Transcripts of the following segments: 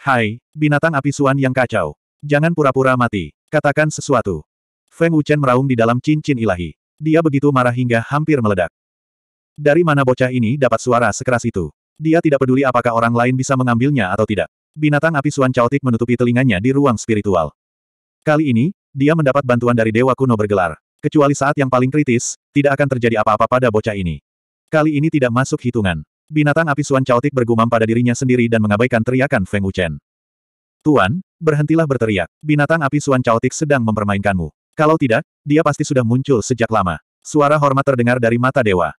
Hai, binatang api suan yang kacau. Jangan pura-pura mati. Katakan sesuatu. Feng Wuchen meraung di dalam cincin ilahi. Dia begitu marah hingga hampir meledak. Dari mana bocah ini dapat suara sekeras itu? Dia tidak peduli apakah orang lain bisa mengambilnya atau tidak. Binatang api suan caotik menutupi telinganya di ruang spiritual. Kali ini, dia mendapat bantuan dari Dewa Kuno bergelar. Kecuali saat yang paling kritis, tidak akan terjadi apa-apa pada bocah ini. Kali ini tidak masuk hitungan. Binatang api Suan Chaotik bergumam pada dirinya sendiri dan mengabaikan teriakan Feng Wuchen. Tuan, berhentilah berteriak. Binatang api Suan Chaotik sedang mempermainkanmu. Kalau tidak, dia pasti sudah muncul sejak lama. Suara hormat terdengar dari mata dewa.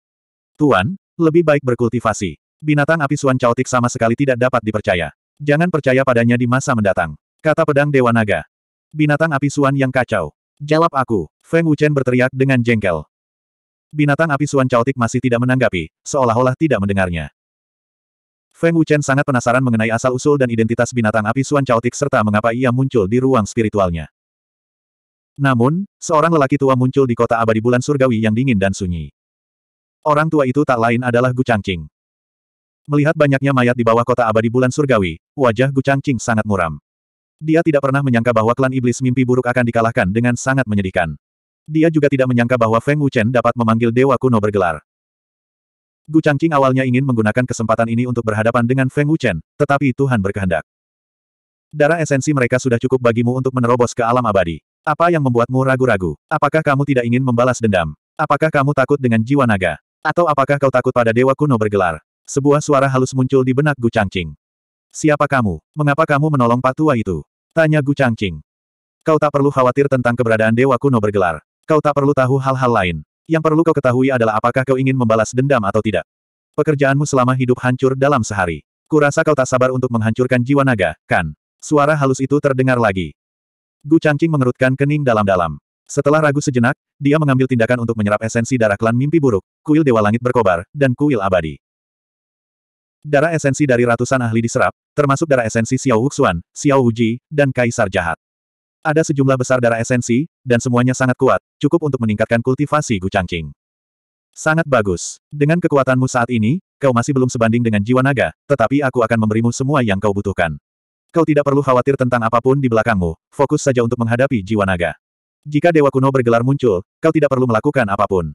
Tuan, lebih baik berkultivasi. Binatang api Suan Chaotik sama sekali tidak dapat dipercaya. Jangan percaya padanya di masa mendatang. Kata pedang Dewa Naga. Binatang api Suan yang kacau. Jawab aku. Feng Wuchen berteriak dengan jengkel. Binatang api Suan Chaotic masih tidak menanggapi, seolah-olah tidak mendengarnya. Feng Wuchen sangat penasaran mengenai asal-usul dan identitas binatang api Suan Chaotic serta mengapa ia muncul di ruang spiritualnya. Namun, seorang lelaki tua muncul di kota abadi bulan surgawi yang dingin dan sunyi. Orang tua itu tak lain adalah Gu Changqing. Melihat banyaknya mayat di bawah kota abadi bulan surgawi, wajah Gu Changqing sangat muram. Dia tidak pernah menyangka bahwa klan iblis mimpi buruk akan dikalahkan dengan sangat menyedihkan. Dia juga tidak menyangka bahwa Feng Wuchen dapat memanggil Dewa Kuno bergelar. Gu Changqing awalnya ingin menggunakan kesempatan ini untuk berhadapan dengan Feng Wuchen, tetapi Tuhan berkehendak. Darah esensi mereka sudah cukup bagimu untuk menerobos ke alam abadi. Apa yang membuatmu ragu-ragu? Apakah kamu tidak ingin membalas dendam? Apakah kamu takut dengan jiwa naga? Atau apakah kau takut pada Dewa Kuno bergelar? Sebuah suara halus muncul di benak Gu Changqing. Siapa kamu? Mengapa kamu menolong patua itu? Tanya Gu Changqing. Kau tak perlu khawatir tentang keberadaan Dewa Kuno bergelar. Kau tak perlu tahu hal-hal lain. Yang perlu kau ketahui adalah apakah kau ingin membalas dendam atau tidak. Pekerjaanmu selama hidup hancur dalam sehari. Kurasa kau tak sabar untuk menghancurkan jiwa naga, kan? Suara halus itu terdengar lagi. Gu Changqing mengerutkan kening dalam-dalam. Setelah ragu sejenak, dia mengambil tindakan untuk menyerap esensi darah klan mimpi buruk, kuil Dewa Langit berkobar, dan kuil abadi. Darah esensi dari ratusan ahli diserap, termasuk darah esensi Xiao Wuxuan, Xiao Wuji, dan Kaisar Jahat. Ada sejumlah besar darah esensi, dan semuanya sangat kuat, cukup untuk meningkatkan kultivasi Gu Changqing. Sangat bagus. Dengan kekuatanmu saat ini, kau masih belum sebanding dengan jiwa naga, tetapi aku akan memberimu semua yang kau butuhkan. Kau tidak perlu khawatir tentang apapun di belakangmu, fokus saja untuk menghadapi jiwa naga. Jika Dewa Kuno bergelar muncul, kau tidak perlu melakukan apapun.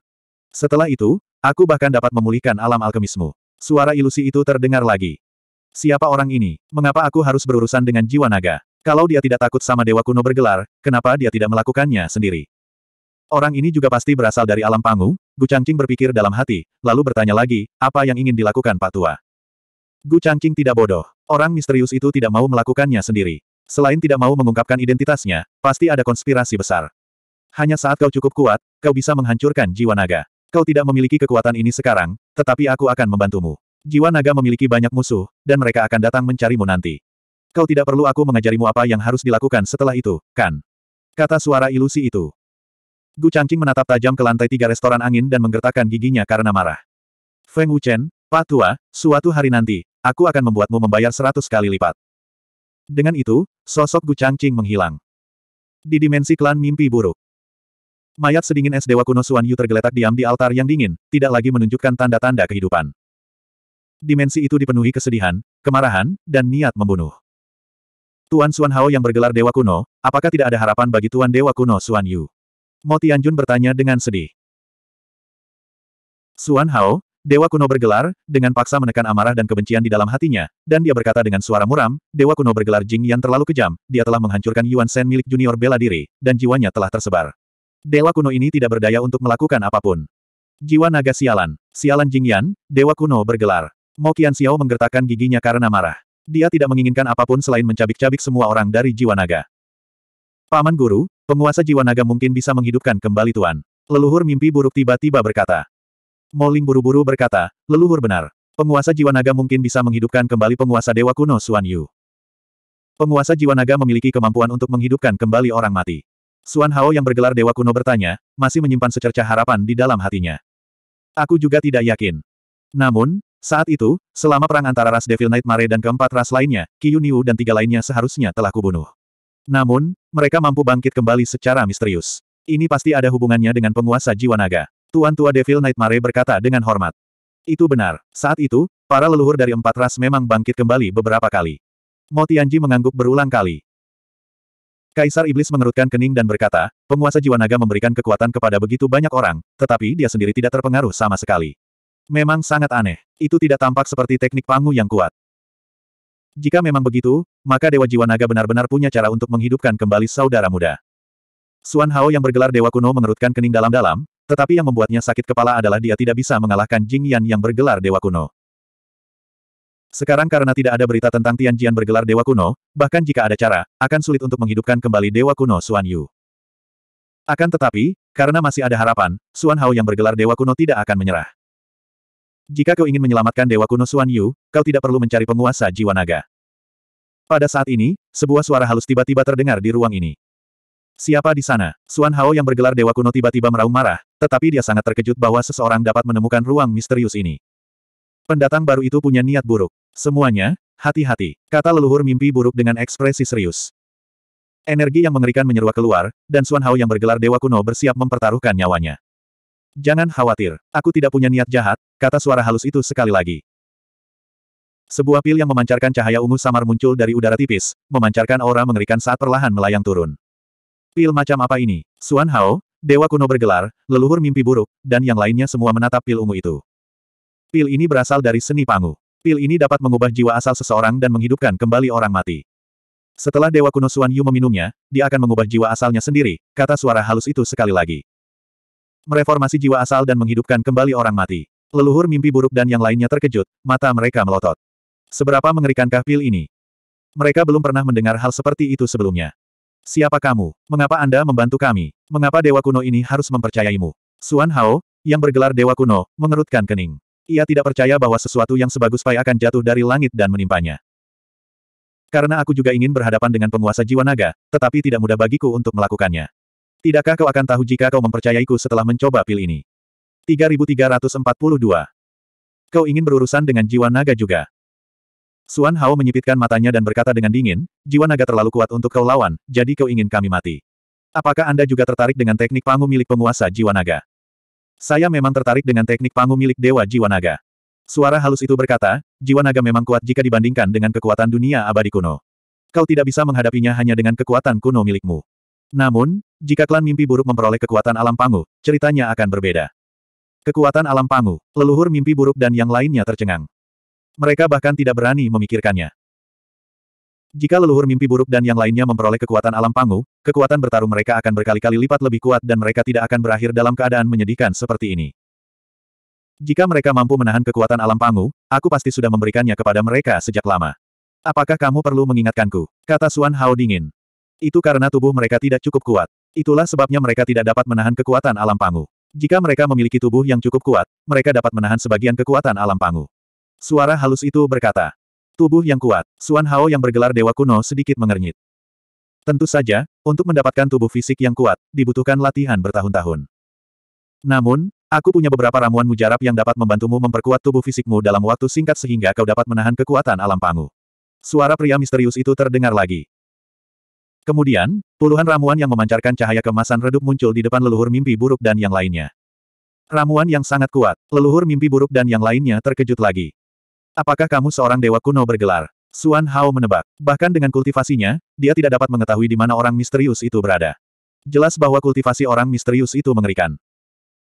Setelah itu, aku bahkan dapat memulihkan alam alkemismu. Suara ilusi itu terdengar lagi. Siapa orang ini? Mengapa aku harus berurusan dengan jiwa naga? Kalau dia tidak takut sama dewa kuno bergelar, kenapa dia tidak melakukannya sendiri? Orang ini juga pasti berasal dari alam pangu, Gu Changqing berpikir dalam hati, lalu bertanya lagi, apa yang ingin dilakukan Pak Tua? Gu Changqing tidak bodoh. Orang misterius itu tidak mau melakukannya sendiri. Selain tidak mau mengungkapkan identitasnya, pasti ada konspirasi besar. Hanya saat kau cukup kuat, kau bisa menghancurkan jiwa naga. Kau tidak memiliki kekuatan ini sekarang, tetapi aku akan membantumu. Jiwa naga memiliki banyak musuh, dan mereka akan datang mencarimu nanti. Kau tidak perlu aku mengajarimu apa yang harus dilakukan setelah itu, kan? Kata suara ilusi itu. Gu Changqing menatap tajam ke lantai tiga restoran angin dan menggertakkan giginya karena marah. Feng Wuchen, Pak Tua, suatu hari nanti, aku akan membuatmu membayar seratus kali lipat. Dengan itu, sosok Gu Changqing menghilang. Di dimensi klan mimpi buruk. Mayat sedingin es dewa kuno Suan Yu tergeletak diam di altar yang dingin, tidak lagi menunjukkan tanda-tanda kehidupan. Dimensi itu dipenuhi kesedihan, kemarahan, dan niat membunuh. Tuan Xuan Hao yang bergelar Dewa Kuno, apakah tidak ada harapan bagi Tuan Dewa Kuno Xuan Yu? Mo Tianjun bertanya dengan sedih. Xuan Hao, Dewa Kuno bergelar, dengan paksa menekan amarah dan kebencian di dalam hatinya, dan dia berkata dengan suara muram, Dewa Kuno bergelar Jing yang terlalu kejam, dia telah menghancurkan Yuan Shen milik junior bela diri, dan jiwanya telah tersebar. Dewa Kuno ini tidak berdaya untuk melakukan apapun. Jiwa naga sialan, sialan Jing Yan, Dewa Kuno bergelar. Mo Qian Xiao menggertakkan giginya karena marah. Dia tidak menginginkan apapun selain mencabik-cabik semua orang dari jiwa naga. Paman Guru, penguasa jiwa naga mungkin bisa menghidupkan kembali Tuan. Leluhur mimpi buruk tiba-tiba berkata. Moling buru-buru berkata, leluhur benar. Penguasa jiwa naga mungkin bisa menghidupkan kembali penguasa dewa kuno Suan Yu. Penguasa jiwa naga memiliki kemampuan untuk menghidupkan kembali orang mati. Suan Hao yang bergelar dewa kuno bertanya, masih menyimpan secerca harapan di dalam hatinya. Aku juga tidak yakin. Namun, saat itu, selama perang antara ras Devil Nightmare dan keempat ras lainnya, Kiyu dan tiga lainnya seharusnya telah kubunuh. Namun, mereka mampu bangkit kembali secara misterius. Ini pasti ada hubungannya dengan penguasa jiwa naga. Tuan Tua Devil Nightmare berkata dengan hormat. Itu benar. Saat itu, para leluhur dari empat ras memang bangkit kembali beberapa kali. Motianji mengangguk berulang kali. Kaisar Iblis mengerutkan kening dan berkata, penguasa jiwa naga memberikan kekuatan kepada begitu banyak orang, tetapi dia sendiri tidak terpengaruh sama sekali. Memang sangat aneh. Itu tidak tampak seperti teknik Pangu yang kuat. Jika memang begitu, maka Dewa Jiwa Naga benar-benar punya cara untuk menghidupkan kembali saudara muda. Suan Hao yang bergelar Dewa Kuno mengerutkan kening dalam-dalam, tetapi yang membuatnya sakit kepala adalah dia tidak bisa mengalahkan Jing Yan yang bergelar Dewa Kuno. Sekarang karena tidak ada berita tentang Tian Jian bergelar Dewa Kuno, bahkan jika ada cara, akan sulit untuk menghidupkan kembali Dewa Kuno Suan Yu. Akan tetapi, karena masih ada harapan, Suan Hao yang bergelar Dewa Kuno tidak akan menyerah. Jika kau ingin menyelamatkan Dewa kuno Xuan Yu, kau tidak perlu mencari penguasa jiwa naga. Pada saat ini, sebuah suara halus tiba-tiba terdengar di ruang ini. Siapa di sana? Suan Hao yang bergelar Dewa Kuno tiba-tiba meraung marah, tetapi dia sangat terkejut bahwa seseorang dapat menemukan ruang misterius ini. Pendatang baru itu punya niat buruk. Semuanya, hati-hati, kata leluhur mimpi buruk dengan ekspresi serius. Energi yang mengerikan menyeruak keluar, dan Suan Hao yang bergelar Dewa Kuno bersiap mempertaruhkan nyawanya. Jangan khawatir, aku tidak punya niat jahat, Kata suara halus itu sekali lagi. Sebuah pil yang memancarkan cahaya ungu samar muncul dari udara tipis, memancarkan aura mengerikan saat perlahan melayang turun. Pil macam apa ini? Suan Hao, Dewa kuno bergelar, leluhur mimpi buruk, dan yang lainnya semua menatap pil ungu itu. Pil ini berasal dari seni pangu. Pil ini dapat mengubah jiwa asal seseorang dan menghidupkan kembali orang mati. Setelah Dewa Kuno Suan Yu meminumnya, dia akan mengubah jiwa asalnya sendiri, kata suara halus itu sekali lagi. Mereformasi jiwa asal dan menghidupkan kembali orang mati. Leluhur mimpi buruk dan yang lainnya terkejut, mata mereka melotot. Seberapa mengerikankah pil ini? Mereka belum pernah mendengar hal seperti itu sebelumnya. Siapa kamu? Mengapa Anda membantu kami? Mengapa Dewa Kuno ini harus mempercayaimu? Suan Hao, yang bergelar Dewa Kuno, mengerutkan kening. Ia tidak percaya bahwa sesuatu yang sebagus Pai akan jatuh dari langit dan menimpanya. Karena aku juga ingin berhadapan dengan penguasa jiwa naga, tetapi tidak mudah bagiku untuk melakukannya. Tidakkah kau akan tahu jika kau mempercayaiku setelah mencoba pil ini? 3342. Kau ingin berurusan dengan jiwa naga juga. Suan Hao menyipitkan matanya dan berkata dengan dingin, jiwa naga terlalu kuat untuk kau lawan, jadi kau ingin kami mati. Apakah Anda juga tertarik dengan teknik pangu milik penguasa jiwa naga? Saya memang tertarik dengan teknik pangu milik Dewa Jiwa Naga. Suara halus itu berkata, jiwa naga memang kuat jika dibandingkan dengan kekuatan dunia abadi kuno. Kau tidak bisa menghadapinya hanya dengan kekuatan kuno milikmu. Namun, jika klan mimpi buruk memperoleh kekuatan alam pangu, ceritanya akan berbeda. Kekuatan alam pangu, leluhur mimpi buruk dan yang lainnya tercengang. Mereka bahkan tidak berani memikirkannya. Jika leluhur mimpi buruk dan yang lainnya memperoleh kekuatan alam pangu, kekuatan bertarung mereka akan berkali-kali lipat lebih kuat dan mereka tidak akan berakhir dalam keadaan menyedihkan seperti ini. Jika mereka mampu menahan kekuatan alam pangu, aku pasti sudah memberikannya kepada mereka sejak lama. Apakah kamu perlu mengingatkanku? Kata Suan Hao dingin. Itu karena tubuh mereka tidak cukup kuat. Itulah sebabnya mereka tidak dapat menahan kekuatan alam pangu. Jika mereka memiliki tubuh yang cukup kuat, mereka dapat menahan sebagian kekuatan alam pangu. Suara halus itu berkata, Tubuh yang kuat, Suan Hao yang bergelar Dewa Kuno sedikit mengernyit. Tentu saja, untuk mendapatkan tubuh fisik yang kuat, dibutuhkan latihan bertahun-tahun. Namun, aku punya beberapa ramuan mujarab yang dapat membantumu memperkuat tubuh fisikmu dalam waktu singkat sehingga kau dapat menahan kekuatan alam pangu. Suara pria misterius itu terdengar lagi. Kemudian, puluhan ramuan yang memancarkan cahaya kemasan redup muncul di depan leluhur mimpi buruk dan yang lainnya. Ramuan yang sangat kuat, leluhur mimpi buruk dan yang lainnya terkejut lagi. Apakah kamu seorang dewa kuno bergelar? Suan Hao menebak. Bahkan dengan kultivasinya, dia tidak dapat mengetahui di mana orang misterius itu berada. Jelas bahwa kultivasi orang misterius itu mengerikan.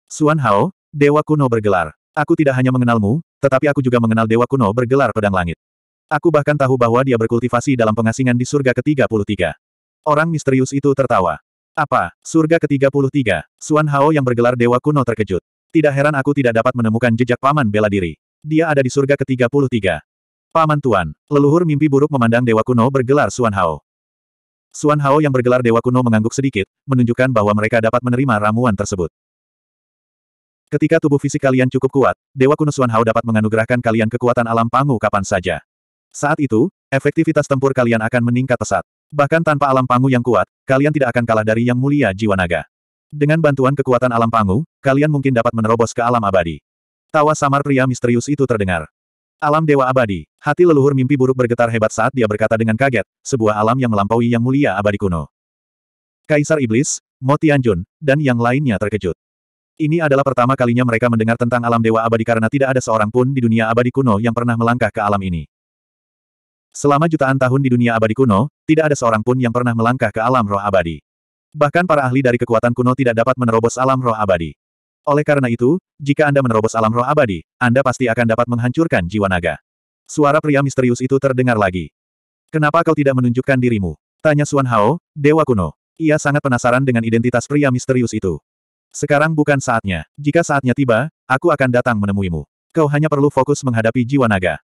Suan Hao, dewa kuno bergelar. Aku tidak hanya mengenalmu, tetapi aku juga mengenal dewa kuno bergelar pedang langit. Aku bahkan tahu bahwa dia berkultivasi dalam pengasingan di surga ke-33. Orang misterius itu tertawa. Apa, surga ke-33, Suan Hao yang bergelar Dewa Kuno terkejut. Tidak heran aku tidak dapat menemukan jejak paman bela diri. Dia ada di surga ke-33. Paman Tuan, leluhur mimpi buruk memandang Dewa Kuno bergelar Suan Hao. Suan Hao yang bergelar Dewa Kuno mengangguk sedikit, menunjukkan bahwa mereka dapat menerima ramuan tersebut. Ketika tubuh fisik kalian cukup kuat, Dewa Kuno Suan Hao dapat menganugerahkan kalian kekuatan alam pangu kapan saja. Saat itu, efektivitas tempur kalian akan meningkat pesat. Bahkan tanpa alam pangu yang kuat, kalian tidak akan kalah dari yang mulia jiwa naga. Dengan bantuan kekuatan alam pangu, kalian mungkin dapat menerobos ke alam abadi. Tawa samar pria misterius itu terdengar. Alam Dewa Abadi, hati leluhur mimpi buruk bergetar hebat saat dia berkata dengan kaget, sebuah alam yang melampaui yang mulia abadi kuno. Kaisar Iblis, Mo Tianjun, dan yang lainnya terkejut. Ini adalah pertama kalinya mereka mendengar tentang alam Dewa Abadi karena tidak ada seorang pun di dunia abadi kuno yang pernah melangkah ke alam ini. Selama jutaan tahun di dunia abadi kuno, tidak ada seorang pun yang pernah melangkah ke alam roh abadi. Bahkan para ahli dari kekuatan kuno tidak dapat menerobos alam roh abadi. Oleh karena itu, jika Anda menerobos alam roh abadi, Anda pasti akan dapat menghancurkan jiwa naga. Suara pria misterius itu terdengar lagi. Kenapa kau tidak menunjukkan dirimu? Tanya Suan Hao, Dewa Kuno. Ia sangat penasaran dengan identitas pria misterius itu. Sekarang bukan saatnya. Jika saatnya tiba, aku akan datang menemuimu. Kau hanya perlu fokus menghadapi jiwa naga.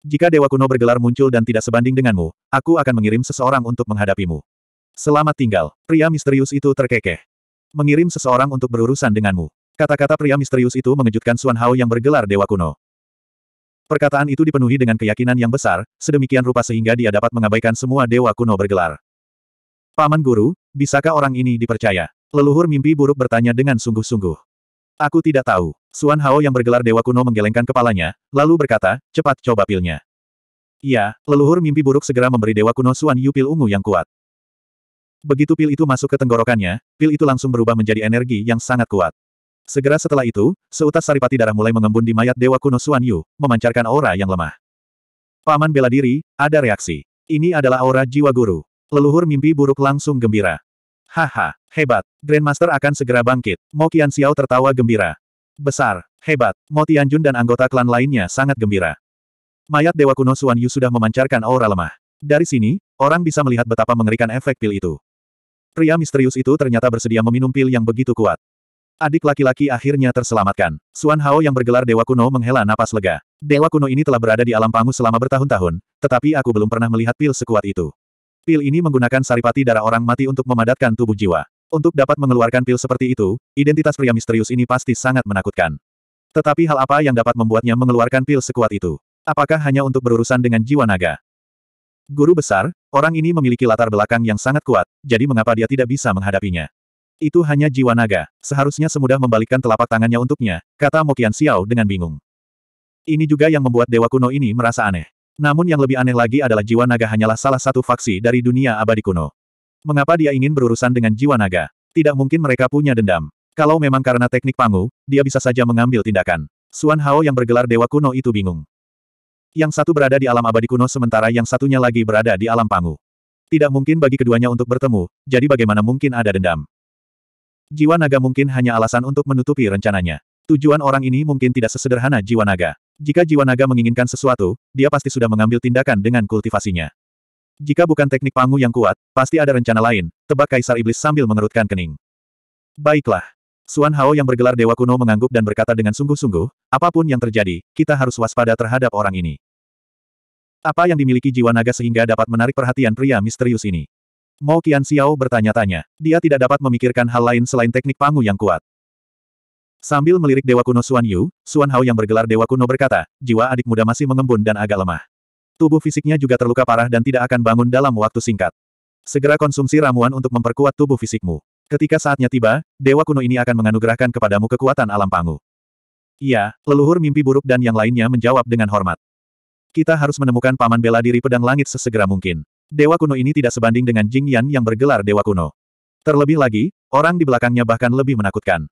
Jika Dewa Kuno bergelar muncul dan tidak sebanding denganmu, aku akan mengirim seseorang untuk menghadapimu. Selamat tinggal, pria misterius itu terkekeh. Mengirim seseorang untuk berurusan denganmu. Kata-kata pria misterius itu mengejutkan Suan Hao yang bergelar Dewa Kuno. Perkataan itu dipenuhi dengan keyakinan yang besar, sedemikian rupa sehingga dia dapat mengabaikan semua Dewa Kuno bergelar. Paman Guru, bisakah orang ini dipercaya? Leluhur mimpi buruk bertanya dengan sungguh-sungguh. Aku tidak tahu. Suan Hao yang bergelar Dewa Kuno menggelengkan kepalanya, lalu berkata, cepat coba pilnya. Iya, leluhur mimpi buruk segera memberi Dewa Kuno Suan Yu pil ungu yang kuat. Begitu pil itu masuk ke tenggorokannya, pil itu langsung berubah menjadi energi yang sangat kuat. Segera setelah itu, seutas saripati darah mulai mengembun di mayat Dewa Kuno Suan Yu, memancarkan aura yang lemah. Paman bela diri, ada reaksi. Ini adalah aura jiwa guru. Leluhur mimpi buruk langsung gembira. Haha, hebat. Grandmaster akan segera bangkit. Mo Qian Xiao tertawa gembira. Besar, hebat. Mo Tianjun dan anggota klan lainnya sangat gembira. Mayat Dewa Kuno Suan Yu sudah memancarkan aura lemah. Dari sini, orang bisa melihat betapa mengerikan efek pil itu. Pria misterius itu ternyata bersedia meminum pil yang begitu kuat. Adik laki-laki akhirnya terselamatkan. Suan Hao yang bergelar Dewa Kuno menghela napas lega. Dewa Kuno ini telah berada di alam pangu selama bertahun-tahun, tetapi aku belum pernah melihat pil sekuat itu. Pil ini menggunakan saripati darah orang mati untuk memadatkan tubuh jiwa. Untuk dapat mengeluarkan pil seperti itu, identitas pria misterius ini pasti sangat menakutkan. Tetapi hal apa yang dapat membuatnya mengeluarkan pil sekuat itu? Apakah hanya untuk berurusan dengan jiwa naga? Guru besar, orang ini memiliki latar belakang yang sangat kuat, jadi mengapa dia tidak bisa menghadapinya? Itu hanya jiwa naga, seharusnya semudah membalikkan telapak tangannya untuknya, kata Mokian Xiao dengan bingung. Ini juga yang membuat dewa kuno ini merasa aneh. Namun yang lebih aneh lagi adalah jiwa naga hanyalah salah satu faksi dari dunia abadi kuno. Mengapa dia ingin berurusan dengan jiwa naga? Tidak mungkin mereka punya dendam. Kalau memang karena teknik pangu, dia bisa saja mengambil tindakan. Suan Hao yang bergelar dewa kuno itu bingung. Yang satu berada di alam abadi kuno sementara yang satunya lagi berada di alam pangu. Tidak mungkin bagi keduanya untuk bertemu, jadi bagaimana mungkin ada dendam? Jiwa naga mungkin hanya alasan untuk menutupi rencananya. Tujuan orang ini mungkin tidak sesederhana jiwa naga. Jika jiwa naga menginginkan sesuatu, dia pasti sudah mengambil tindakan dengan kultivasinya. Jika bukan teknik pangu yang kuat, pasti ada rencana lain, tebak Kaisar Iblis sambil mengerutkan kening. Baiklah. Suan Hao yang bergelar Dewa Kuno mengangguk dan berkata dengan sungguh-sungguh, apapun yang terjadi, kita harus waspada terhadap orang ini. Apa yang dimiliki jiwa naga sehingga dapat menarik perhatian pria misterius ini? Mo Qian Xiao bertanya-tanya. Dia tidak dapat memikirkan hal lain selain teknik pangu yang kuat. Sambil melirik Dewa Kuno Suan Yu, Suan Hao yang bergelar Dewa Kuno berkata, jiwa adik muda masih mengembun dan agak lemah. Tubuh fisiknya juga terluka parah dan tidak akan bangun dalam waktu singkat. Segera konsumsi ramuan untuk memperkuat tubuh fisikmu. Ketika saatnya tiba, Dewa Kuno ini akan menganugerahkan kepadamu kekuatan alam pangu. Iya, leluhur mimpi buruk dan yang lainnya menjawab dengan hormat. Kita harus menemukan paman bela diri pedang langit sesegera mungkin. Dewa kuno ini tidak sebanding dengan Jing Yan yang bergelar Dewa kuno. Terlebih lagi, orang di belakangnya bahkan lebih menakutkan.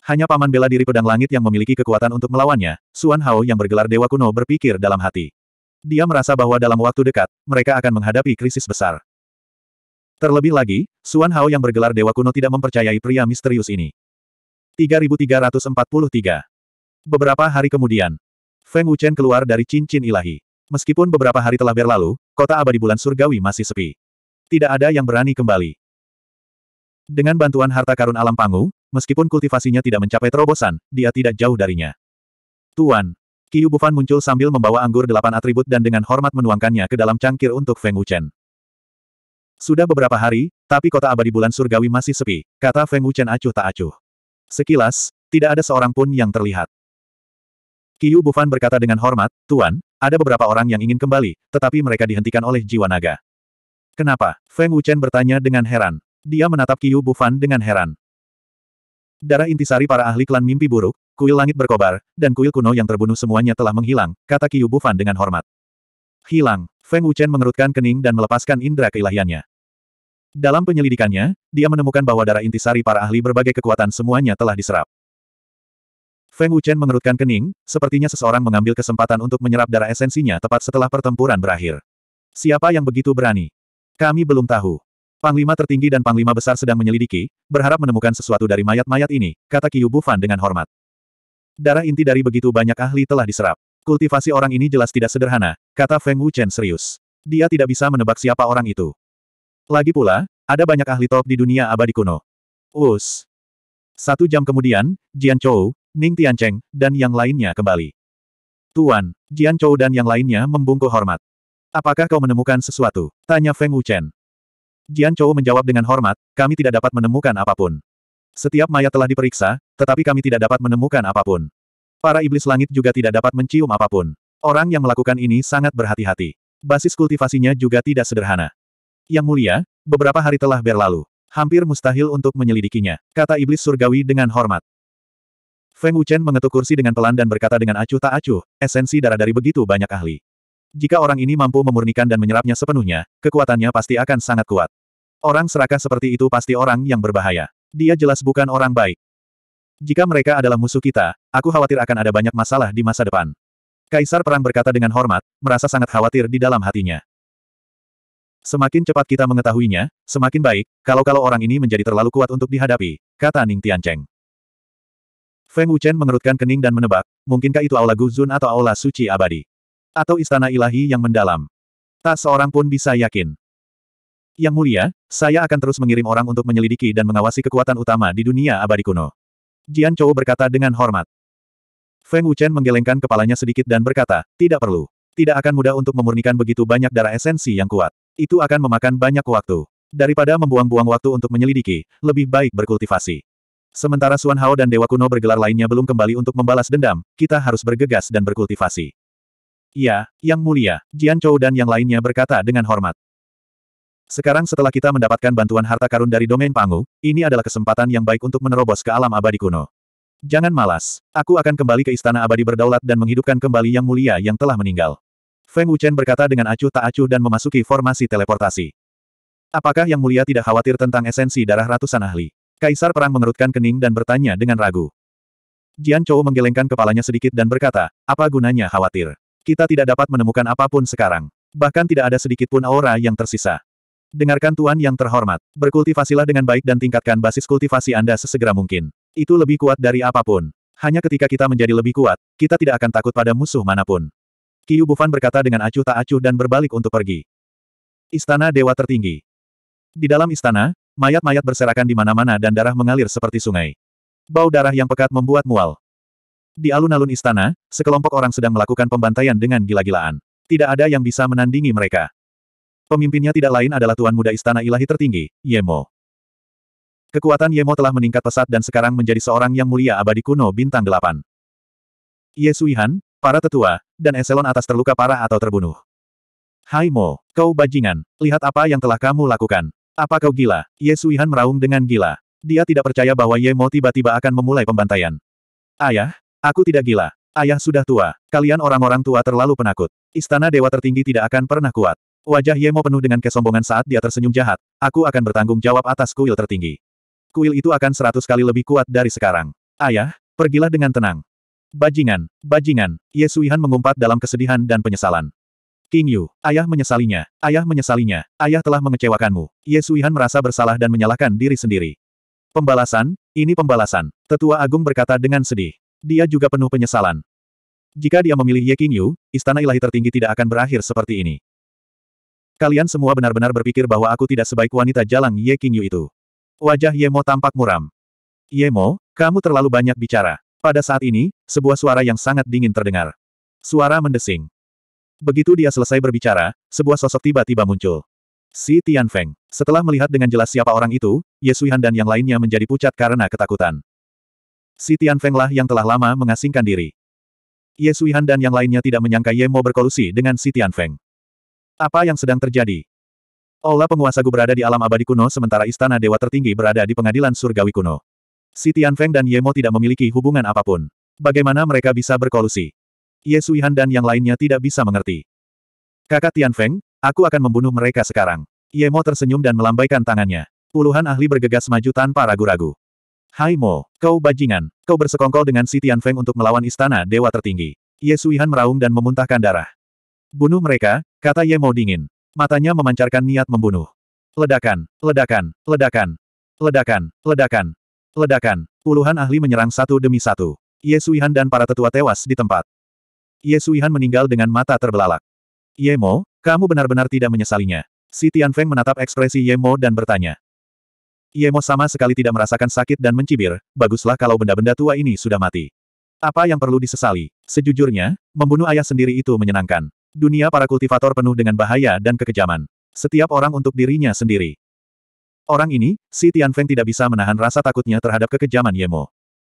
Hanya paman bela diri pedang langit yang memiliki kekuatan untuk melawannya, Suan Hao yang bergelar Dewa Kuno berpikir dalam hati. Dia merasa bahwa dalam waktu dekat, mereka akan menghadapi krisis besar. Terlebih lagi, Suan Hao yang bergelar Dewa Kuno tidak mempercayai pria misterius ini. 3343 Beberapa hari kemudian, Feng Wuchen keluar dari cincin ilahi. Meskipun beberapa hari telah berlalu, kota abadi bulan surgawi masih sepi. Tidak ada yang berani kembali. Dengan bantuan harta karun alam pangu, Meskipun kultivasinya tidak mencapai terobosan, dia tidak jauh darinya. Tuan, Qiu Bufan muncul sambil membawa anggur delapan atribut dan dengan hormat menuangkannya ke dalam cangkir untuk Feng Wuchen. Sudah beberapa hari, tapi kota abadi bulan surgawi masih sepi, kata Feng Wuchen acuh tak acuh. Sekilas, tidak ada seorang pun yang terlihat. Qiu Bufan berkata dengan hormat, Tuan, ada beberapa orang yang ingin kembali, tetapi mereka dihentikan oleh jiwa naga. Kenapa? Feng Wuchen bertanya dengan heran. Dia menatap Qiu Bufan dengan heran. Darah intisari para ahli klan mimpi buruk, kuil langit berkobar, dan kuil kuno yang terbunuh semuanya telah menghilang, kata Qiu Bufan dengan hormat. Hilang. Feng Wuchen mengerutkan kening dan melepaskan indera keilahiannya. Dalam penyelidikannya, dia menemukan bahwa darah intisari para ahli berbagai kekuatan semuanya telah diserap. Feng Wuchen mengerutkan kening, sepertinya seseorang mengambil kesempatan untuk menyerap darah esensinya tepat setelah pertempuran berakhir. Siapa yang begitu berani? Kami belum tahu. Panglima tertinggi dan panglima besar sedang menyelidiki, berharap menemukan sesuatu dari mayat-mayat ini, kata Qiu Bufan dengan hormat. Darah inti dari begitu banyak ahli telah diserap. Kultivasi orang ini jelas tidak sederhana, kata Feng Wuchen serius. Dia tidak bisa menebak siapa orang itu. Lagi pula, ada banyak ahli top di dunia abadi kuno. Us. Satu jam kemudian, Jian Chou, Ning Tiancheng, dan yang lainnya kembali. Tuan, Jian Chou dan yang lainnya membungkuk hormat. Apakah kau menemukan sesuatu? Tanya Feng Wuchen. Jian Chou menjawab dengan hormat, kami tidak dapat menemukan apapun. Setiap mayat telah diperiksa, tetapi kami tidak dapat menemukan apapun. Para iblis langit juga tidak dapat mencium apapun. Orang yang melakukan ini sangat berhati-hati. Basis kultivasinya juga tidak sederhana. Yang mulia, beberapa hari telah berlalu. Hampir mustahil untuk menyelidikinya, kata iblis surgawi dengan hormat. Feng Wuchen mengetuk kursi dengan pelan dan berkata dengan acuh tak acuh, esensi darah dari begitu banyak ahli. Jika orang ini mampu memurnikan dan menyerapnya sepenuhnya, kekuatannya pasti akan sangat kuat. Orang serakah seperti itu pasti orang yang berbahaya. Dia jelas bukan orang baik. Jika mereka adalah musuh kita, aku khawatir akan ada banyak masalah di masa depan. Kaisar Perang berkata dengan hormat, merasa sangat khawatir di dalam hatinya. Semakin cepat kita mengetahuinya, semakin baik, kalau-kalau orang ini menjadi terlalu kuat untuk dihadapi, kata Ning Tiancheng. Feng Wuchen mengerutkan kening dan menebak, mungkinkah itu Aula Guzun atau Aula Suci Abadi? Atau Istana Ilahi yang mendalam? Tak seorang pun bisa yakin. Yang mulia, saya akan terus mengirim orang untuk menyelidiki dan mengawasi kekuatan utama di dunia abadi kuno. Jian Chou berkata dengan hormat. Feng Wuchen menggelengkan kepalanya sedikit dan berkata, tidak perlu. Tidak akan mudah untuk memurnikan begitu banyak darah esensi yang kuat. Itu akan memakan banyak waktu. Daripada membuang-buang waktu untuk menyelidiki, lebih baik berkultivasi. Sementara Suan Hao dan Dewa Kuno bergelar lainnya belum kembali untuk membalas dendam, kita harus bergegas dan berkultivasi. Ya, Yang Mulia, Jian Chou dan yang lainnya berkata dengan hormat. Sekarang setelah kita mendapatkan bantuan harta karun dari domain Pangu, ini adalah kesempatan yang baik untuk menerobos ke alam abadi kuno. Jangan malas. Aku akan kembali ke istana abadi berdaulat dan menghidupkan kembali yang mulia yang telah meninggal. Feng Wuchen berkata dengan acuh tak acuh dan memasuki formasi teleportasi. Apakah yang mulia tidak khawatir tentang esensi darah ratusan ahli? Kaisar Perang mengerutkan kening dan bertanya dengan ragu. Jian Chou menggelengkan kepalanya sedikit dan berkata, apa gunanya khawatir? Kita tidak dapat menemukan apapun sekarang. Bahkan tidak ada sedikit pun aura yang tersisa. Dengarkan Tuan yang terhormat. Berkultivasilah dengan baik dan tingkatkan basis kultivasi Anda sesegera mungkin. Itu lebih kuat dari apapun. Hanya ketika kita menjadi lebih kuat, kita tidak akan takut pada musuh manapun. Kiyu Bufan berkata dengan acuh tak acuh dan berbalik untuk pergi. Istana Dewa Tertinggi. Di dalam istana, mayat-mayat berserakan di mana-mana dan darah mengalir seperti sungai. Bau darah yang pekat membuat mual. Di alun-alun istana, sekelompok orang sedang melakukan pembantaian dengan gila-gilaan. Tidak ada yang bisa menandingi mereka. Pemimpinnya tidak lain adalah Tuan Muda Istana Ilahi Tertinggi, Yemo. Kekuatan Yemo telah meningkat pesat dan sekarang menjadi seorang yang mulia abadi kuno bintang delapan. Yesuihan, para tetua, dan eselon atas terluka parah atau terbunuh. Hai Mo, kau bajingan, lihat apa yang telah kamu lakukan. Apa kau gila? Yesuihan meraung dengan gila. Dia tidak percaya bahwa Yemo tiba-tiba akan memulai pembantaian. Ayah, aku tidak gila. Ayah sudah tua. Kalian orang-orang tua terlalu penakut. Istana Dewa Tertinggi tidak akan pernah kuat. Wajah Yemo penuh dengan kesombongan saat dia tersenyum jahat, aku akan bertanggung jawab atas kuil tertinggi. Kuil itu akan seratus kali lebih kuat dari sekarang. Ayah, pergilah dengan tenang. Bajingan, bajingan, Yesuihan mengumpat dalam kesedihan dan penyesalan. King Yu, ayah menyesalinya, ayah menyesalinya, ayah telah mengecewakanmu. Yesuihan merasa bersalah dan menyalahkan diri sendiri. Pembalasan, ini pembalasan, tetua agung berkata dengan sedih. Dia juga penuh penyesalan. Jika dia memilih Ye King Yu, istana ilahi tertinggi tidak akan berakhir seperti ini. Kalian semua benar-benar berpikir bahwa aku tidak sebaik wanita jalang Ye Qingyu itu. Wajah Yemo tampak muram. Yemo, kamu terlalu banyak bicara. Pada saat ini, sebuah suara yang sangat dingin terdengar. Suara mendesing. Begitu dia selesai berbicara, sebuah sosok tiba-tiba muncul. Si Tian Feng. Setelah melihat dengan jelas siapa orang itu, Ye Suihan dan yang lainnya menjadi pucat karena ketakutan. Si Tian Feng lah yang telah lama mengasingkan diri. Ye Suihan dan yang lainnya tidak menyangka Ye Mo berkolusi dengan Si Tian Feng. Apa yang sedang terjadi? Olah penguasa Gu berada di alam abadi kuno sementara istana dewa tertinggi berada di pengadilan surgawi kuno. Si Tianfeng dan Yemo tidak memiliki hubungan apapun. Bagaimana mereka bisa berkolusi? Ye Suihan dan yang lainnya tidak bisa mengerti. Kakak Tian Feng, aku akan membunuh mereka sekarang. Yemo tersenyum dan melambaikan tangannya. Puluhan ahli bergegas maju tanpa ragu-ragu. Hai Mo, kau bajingan. Kau bersekongkol dengan si Tianfeng untuk melawan istana dewa tertinggi. Ye Suihan meraung dan memuntahkan darah. Bunuh mereka, kata Ye Yemo dingin. Matanya memancarkan niat membunuh. Ledakan, ledakan, ledakan, ledakan, ledakan, ledakan. Puluhan ahli menyerang satu demi satu. Ye Suihan dan para tetua tewas di tempat. Ye Suihan meninggal dengan mata terbelalak. Ye Mo, kamu benar-benar tidak menyesalinya. Si Feng menatap ekspresi Ye Mo dan bertanya. Ye Mo sama sekali tidak merasakan sakit dan mencibir, baguslah kalau benda-benda tua ini sudah mati. Apa yang perlu disesali? Sejujurnya, membunuh ayah sendiri itu menyenangkan. Dunia para kultivator penuh dengan bahaya dan kekejaman. Setiap orang untuk dirinya sendiri. Orang ini, si Tianfeng tidak bisa menahan rasa takutnya terhadap kekejaman Yemo.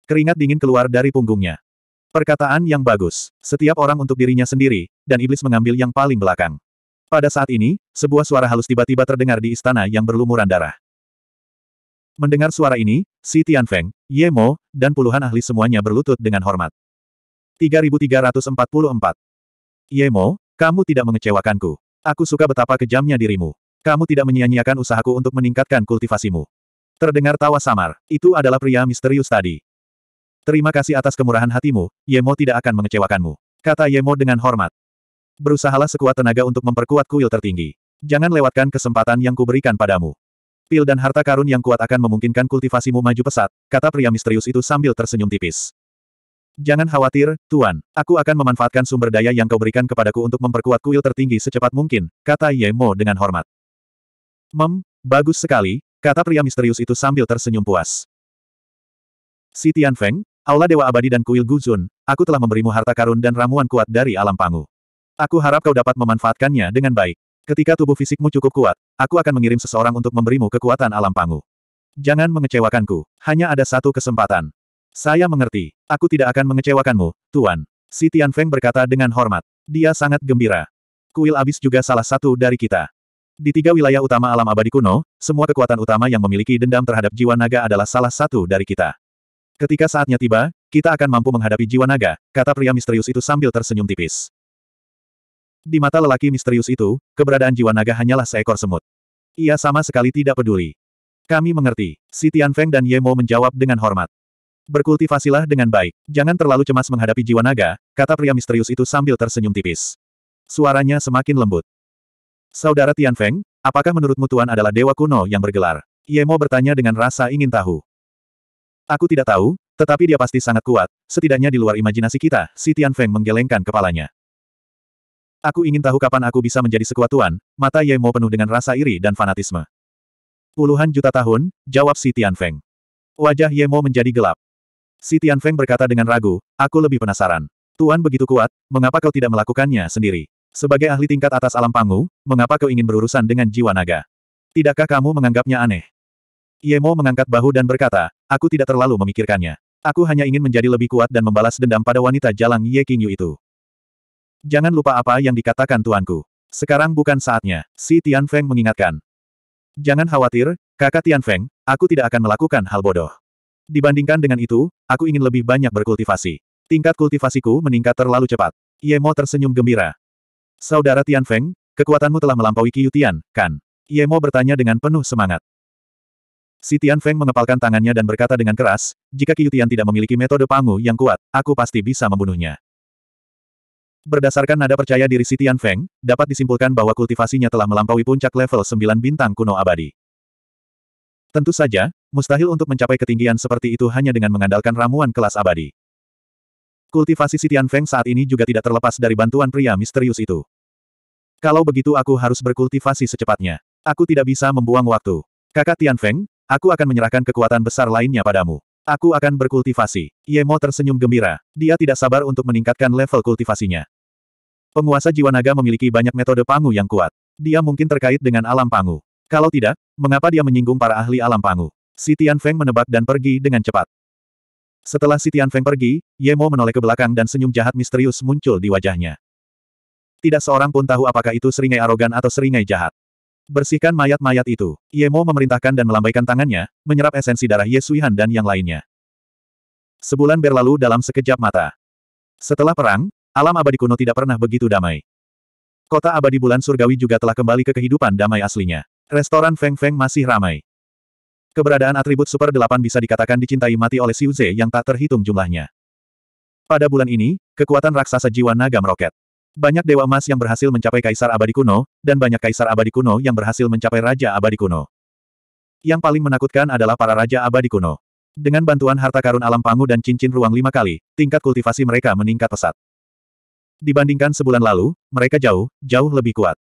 Keringat dingin keluar dari punggungnya. Perkataan yang bagus. Setiap orang untuk dirinya sendiri, dan iblis mengambil yang paling belakang. Pada saat ini, sebuah suara halus tiba-tiba terdengar di istana yang berlumuran darah. Mendengar suara ini, si Tianfeng, Yemo, dan puluhan ahli semuanya berlutut dengan hormat. 3344 Yemo, kamu tidak mengecewakanku. Aku suka betapa kejamnya dirimu. Kamu tidak menyia-nyiakan usahaku untuk meningkatkan kultivasimu. Terdengar tawa samar. Itu adalah pria misterius tadi. Terima kasih atas kemurahan hatimu, Yemo tidak akan mengecewakanmu. Kata Yemo dengan hormat. Berusahalah sekuat tenaga untuk memperkuat kuil tertinggi. Jangan lewatkan kesempatan yang kuberikan padamu. Pil dan harta karun yang kuat akan memungkinkan kultivasimu maju pesat, kata pria misterius itu sambil tersenyum tipis. Jangan khawatir, Tuan. Aku akan memanfaatkan sumber daya yang kau berikan kepadaku untuk memperkuat kuil tertinggi secepat mungkin, kata Yemo dengan hormat. Mem, bagus sekali, kata pria misterius itu sambil tersenyum puas. Si Tian Feng, Aula Dewa Abadi dan Kuil Guzun, aku telah memberimu harta karun dan ramuan kuat dari alam pangu. Aku harap kau dapat memanfaatkannya dengan baik. Ketika tubuh fisikmu cukup kuat, aku akan mengirim seseorang untuk memberimu kekuatan alam pangu. Jangan mengecewakanku, hanya ada satu kesempatan. Saya mengerti. Aku tidak akan mengecewakanmu, Tuan. Si Tian Feng berkata dengan hormat. Dia sangat gembira. Kuil abis juga salah satu dari kita. Di tiga wilayah utama alam abadi kuno, semua kekuatan utama yang memiliki dendam terhadap jiwa naga adalah salah satu dari kita. Ketika saatnya tiba, kita akan mampu menghadapi jiwa naga, kata pria misterius itu sambil tersenyum tipis. Di mata lelaki misterius itu, keberadaan jiwa naga hanyalah seekor semut. Ia sama sekali tidak peduli. Kami mengerti. Si Tian Feng dan Ye Mo menjawab dengan hormat. Berkultivasilah dengan baik. Jangan terlalu cemas menghadapi jiwa naga, kata pria misterius itu sambil tersenyum tipis. Suaranya semakin lembut. Saudara Tian Feng, apakah menurutmu Tuan adalah dewa kuno yang bergelar? Yemo bertanya dengan rasa ingin tahu. Aku tidak tahu, tetapi dia pasti sangat kuat, setidaknya di luar imajinasi kita, si Tian Feng menggelengkan kepalanya. Aku ingin tahu kapan aku bisa menjadi sekuat Tuan, mata Yemo penuh dengan rasa iri dan fanatisme. Puluhan juta tahun, jawab si Tian Feng. Wajah Yemo menjadi gelap. Si Tian Feng berkata dengan ragu, aku lebih penasaran. Tuan begitu kuat, mengapa kau tidak melakukannya sendiri? Sebagai ahli tingkat atas alam panggung, mengapa kau ingin berurusan dengan jiwa naga? Tidakkah kamu menganggapnya aneh? Yemo mengangkat bahu dan berkata, aku tidak terlalu memikirkannya. Aku hanya ingin menjadi lebih kuat dan membalas dendam pada wanita jalang Ye Qingyu itu. Jangan lupa apa yang dikatakan tuanku. Sekarang bukan saatnya, si Tian Feng mengingatkan. Jangan khawatir, kakak Tian Feng, aku tidak akan melakukan hal bodoh. Dibandingkan dengan itu, aku ingin lebih banyak berkultivasi. Tingkat kultivasiku meningkat terlalu cepat. Yemo tersenyum gembira. Saudara Tian Feng, kekuatanmu telah melampaui Tian, kan? Yemo bertanya dengan penuh semangat. Si Feng mengepalkan tangannya dan berkata dengan keras, jika Tian tidak memiliki metode pangu yang kuat, aku pasti bisa membunuhnya. Berdasarkan nada percaya diri si Feng, dapat disimpulkan bahwa kultivasinya telah melampaui puncak level 9 bintang kuno abadi. Tentu saja, mustahil untuk mencapai ketinggian seperti itu hanya dengan mengandalkan ramuan kelas abadi. Kultivasi Sitian Feng saat ini juga tidak terlepas dari bantuan pria misterius itu. Kalau begitu aku harus berkultivasi secepatnya. Aku tidak bisa membuang waktu. Kakak Tian Feng, aku akan menyerahkan kekuatan besar lainnya padamu. Aku akan berkultivasi. Yemo tersenyum gembira. Dia tidak sabar untuk meningkatkan level kultivasinya. Penguasa jiwa naga memiliki banyak metode pangu yang kuat. Dia mungkin terkait dengan alam pangu. Kalau tidak, mengapa dia menyinggung para ahli alam pangu? Si Feng menebak dan pergi dengan cepat. Setelah si Feng pergi, Ye Mo menoleh ke belakang dan senyum jahat misterius muncul di wajahnya. Tidak seorang pun tahu apakah itu seringai arogan atau seringai jahat. Bersihkan mayat-mayat itu. Ye Mo memerintahkan dan melambaikan tangannya, menyerap esensi darah Ye Suihan dan yang lainnya. Sebulan berlalu dalam sekejap mata. Setelah perang, alam abadi kuno tidak pernah begitu damai. Kota abadi bulan surgawi juga telah kembali ke kehidupan damai aslinya. Restoran Feng Feng masih ramai. Keberadaan atribut Super 8 bisa dikatakan dicintai mati oleh Xiu Ze yang tak terhitung jumlahnya. Pada bulan ini, kekuatan raksasa jiwa naga meroket. Banyak dewa emas yang berhasil mencapai kaisar abadi kuno, dan banyak kaisar abadi kuno yang berhasil mencapai raja abadi kuno. Yang paling menakutkan adalah para raja abadi kuno. Dengan bantuan harta karun alam pangu dan cincin ruang lima kali, tingkat kultivasi mereka meningkat pesat. Dibandingkan sebulan lalu, mereka jauh, jauh lebih kuat.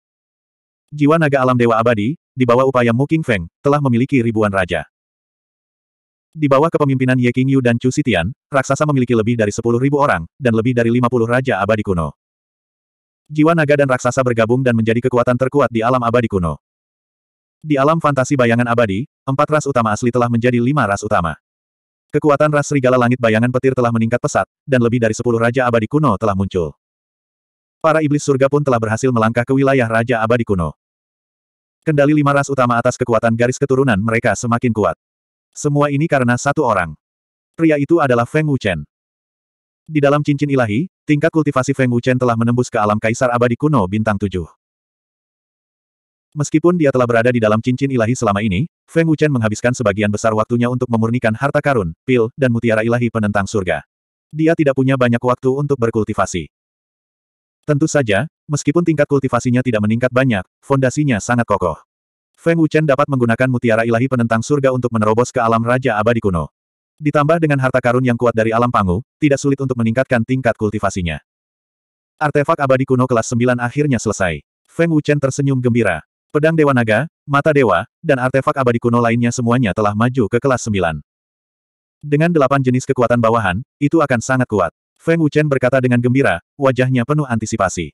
Jiwa naga alam dewa abadi, di bawah upaya Mu Feng, telah memiliki ribuan raja. Di bawah kepemimpinan Ye Qingyu dan Chu Sitian, raksasa memiliki lebih dari 10.000 orang, dan lebih dari 50 raja abadi kuno. Jiwa naga dan raksasa bergabung dan menjadi kekuatan terkuat di alam abadi kuno. Di alam fantasi bayangan abadi, empat ras utama asli telah menjadi lima ras utama. Kekuatan ras serigala langit bayangan petir telah meningkat pesat, dan lebih dari sepuluh raja abadi kuno telah muncul. Para iblis surga pun telah berhasil melangkah ke wilayah raja abadi kuno. Kendali lima ras utama atas kekuatan garis keturunan mereka semakin kuat. Semua ini karena satu orang. Pria itu adalah Feng Wuchen. Di dalam cincin ilahi, tingkat kultivasi Feng Wuchen telah menembus ke alam kaisar abadi kuno bintang tujuh. Meskipun dia telah berada di dalam cincin ilahi selama ini, Feng Wuchen menghabiskan sebagian besar waktunya untuk memurnikan harta karun, pil, dan mutiara ilahi penentang surga. Dia tidak punya banyak waktu untuk berkultivasi. Tentu saja, meskipun tingkat kultivasinya tidak meningkat banyak, fondasinya sangat kokoh. Feng Wuchen dapat menggunakan mutiara ilahi penentang surga untuk menerobos ke alam Raja Abadi Kuno. Ditambah dengan harta karun yang kuat dari alam Pangu, tidak sulit untuk meningkatkan tingkat kultivasinya. Artefak Abadi Kuno kelas 9 akhirnya selesai. Feng Wuchen tersenyum gembira. Pedang Dewa Naga, Mata Dewa, dan artefak abadi kuno lainnya semuanya telah maju ke kelas 9. Dengan delapan jenis kekuatan bawahan, itu akan sangat kuat. Feng Wuchen berkata dengan gembira, wajahnya penuh antisipasi.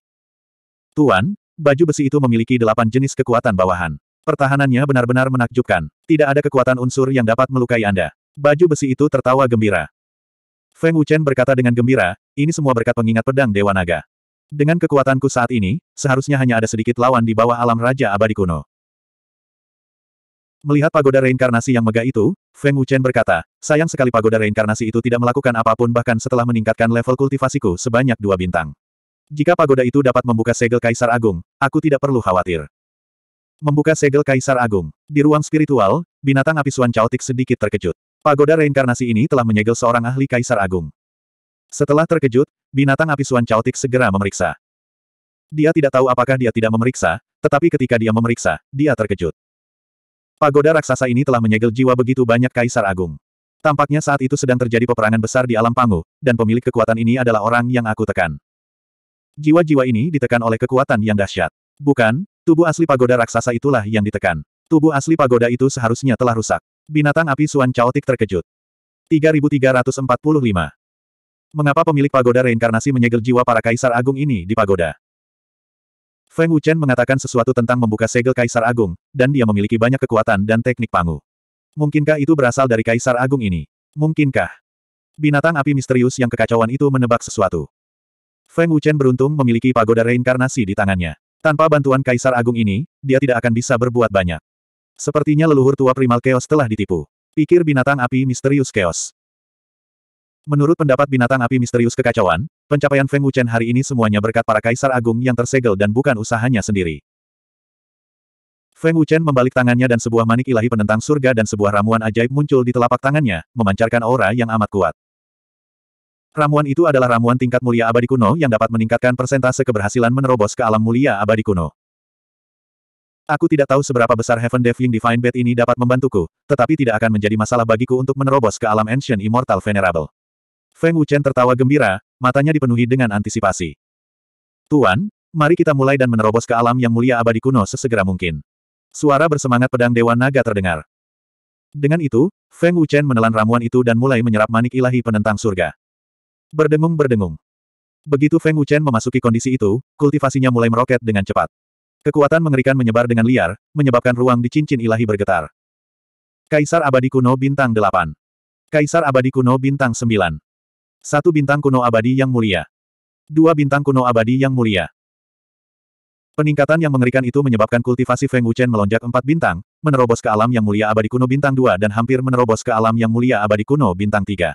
Tuan, baju besi itu memiliki delapan jenis kekuatan bawahan. Pertahanannya benar-benar menakjubkan. Tidak ada kekuatan unsur yang dapat melukai Anda. Baju besi itu tertawa gembira. Feng Wuchen berkata dengan gembira, ini semua berkat pengingat pedang Dewa Naga. Dengan kekuatanku saat ini, seharusnya hanya ada sedikit lawan di bawah alam Raja Abadi Kuno. Melihat pagoda reinkarnasi yang megah itu, Feng Wuchen berkata, sayang sekali pagoda reinkarnasi itu tidak melakukan apapun bahkan setelah meningkatkan level kultivasiku sebanyak dua bintang. Jika pagoda itu dapat membuka segel Kaisar Agung, aku tidak perlu khawatir. Membuka segel Kaisar Agung. Di ruang spiritual, binatang api Suan Chaotic sedikit terkejut. Pagoda reinkarnasi ini telah menyegel seorang ahli Kaisar Agung. Setelah terkejut, binatang api Suan Chaotic segera memeriksa. Dia tidak tahu apakah dia tidak memeriksa, tetapi ketika dia memeriksa, dia terkejut. Pagoda raksasa ini telah menyegel jiwa begitu banyak Kaisar Agung. Tampaknya saat itu sedang terjadi peperangan besar di alam pangu, dan pemilik kekuatan ini adalah orang yang aku tekan. Jiwa-jiwa ini ditekan oleh kekuatan yang dahsyat. Bukan, tubuh asli pagoda raksasa itulah yang ditekan. Tubuh asli pagoda itu seharusnya telah rusak. Binatang api Suan Chaotic terkejut. 3345. Mengapa pemilik pagoda reinkarnasi menyegel jiwa para kaisar agung ini di pagoda? Feng Wuchen mengatakan sesuatu tentang membuka segel kaisar agung, dan dia memiliki banyak kekuatan dan teknik pangu. Mungkinkah itu berasal dari kaisar agung ini? Mungkinkah? Binatang api misterius yang kekacauan itu menebak sesuatu. Feng Wuchen beruntung memiliki pagoda reinkarnasi di tangannya. Tanpa bantuan Kaisar Agung ini, dia tidak akan bisa berbuat banyak. Sepertinya leluhur tua primal chaos telah ditipu. Pikir binatang api misterius chaos. Menurut pendapat binatang api misterius kekacauan, pencapaian Feng Wuchen hari ini semuanya berkat para Kaisar Agung yang tersegel dan bukan usahanya sendiri. Feng Wuchen membalik tangannya dan sebuah manik ilahi penentang surga dan sebuah ramuan ajaib muncul di telapak tangannya, memancarkan aura yang amat kuat. Ramuan itu adalah ramuan tingkat mulia abadi kuno yang dapat meningkatkan persentase keberhasilan menerobos ke alam mulia abadi kuno. Aku tidak tahu seberapa besar Heaven Devling Divine Bed ini dapat membantuku, tetapi tidak akan menjadi masalah bagiku untuk menerobos ke alam Ancient Immortal Venerable. Feng Wuchen tertawa gembira, matanya dipenuhi dengan antisipasi. Tuan, mari kita mulai dan menerobos ke alam yang mulia abadi kuno sesegera mungkin. Suara bersemangat pedang Dewa Naga terdengar. Dengan itu, Feng Wuchen menelan ramuan itu dan mulai menyerap manik ilahi penentang surga. Berdengung-berdengung. Begitu Feng Wuchen memasuki kondisi itu, kultivasinya mulai meroket dengan cepat. Kekuatan mengerikan menyebar dengan liar, menyebabkan ruang di cincin ilahi bergetar. Kaisar Abadi Kuno Bintang 8 Kaisar Abadi Kuno Bintang 9 Satu bintang kuno abadi yang mulia. Dua bintang kuno abadi yang mulia. Peningkatan yang mengerikan itu menyebabkan kultivasi Feng Wuchen melonjak empat bintang, menerobos ke alam yang mulia abadi kuno bintang 2 dan hampir menerobos ke alam yang mulia abadi kuno bintang 3.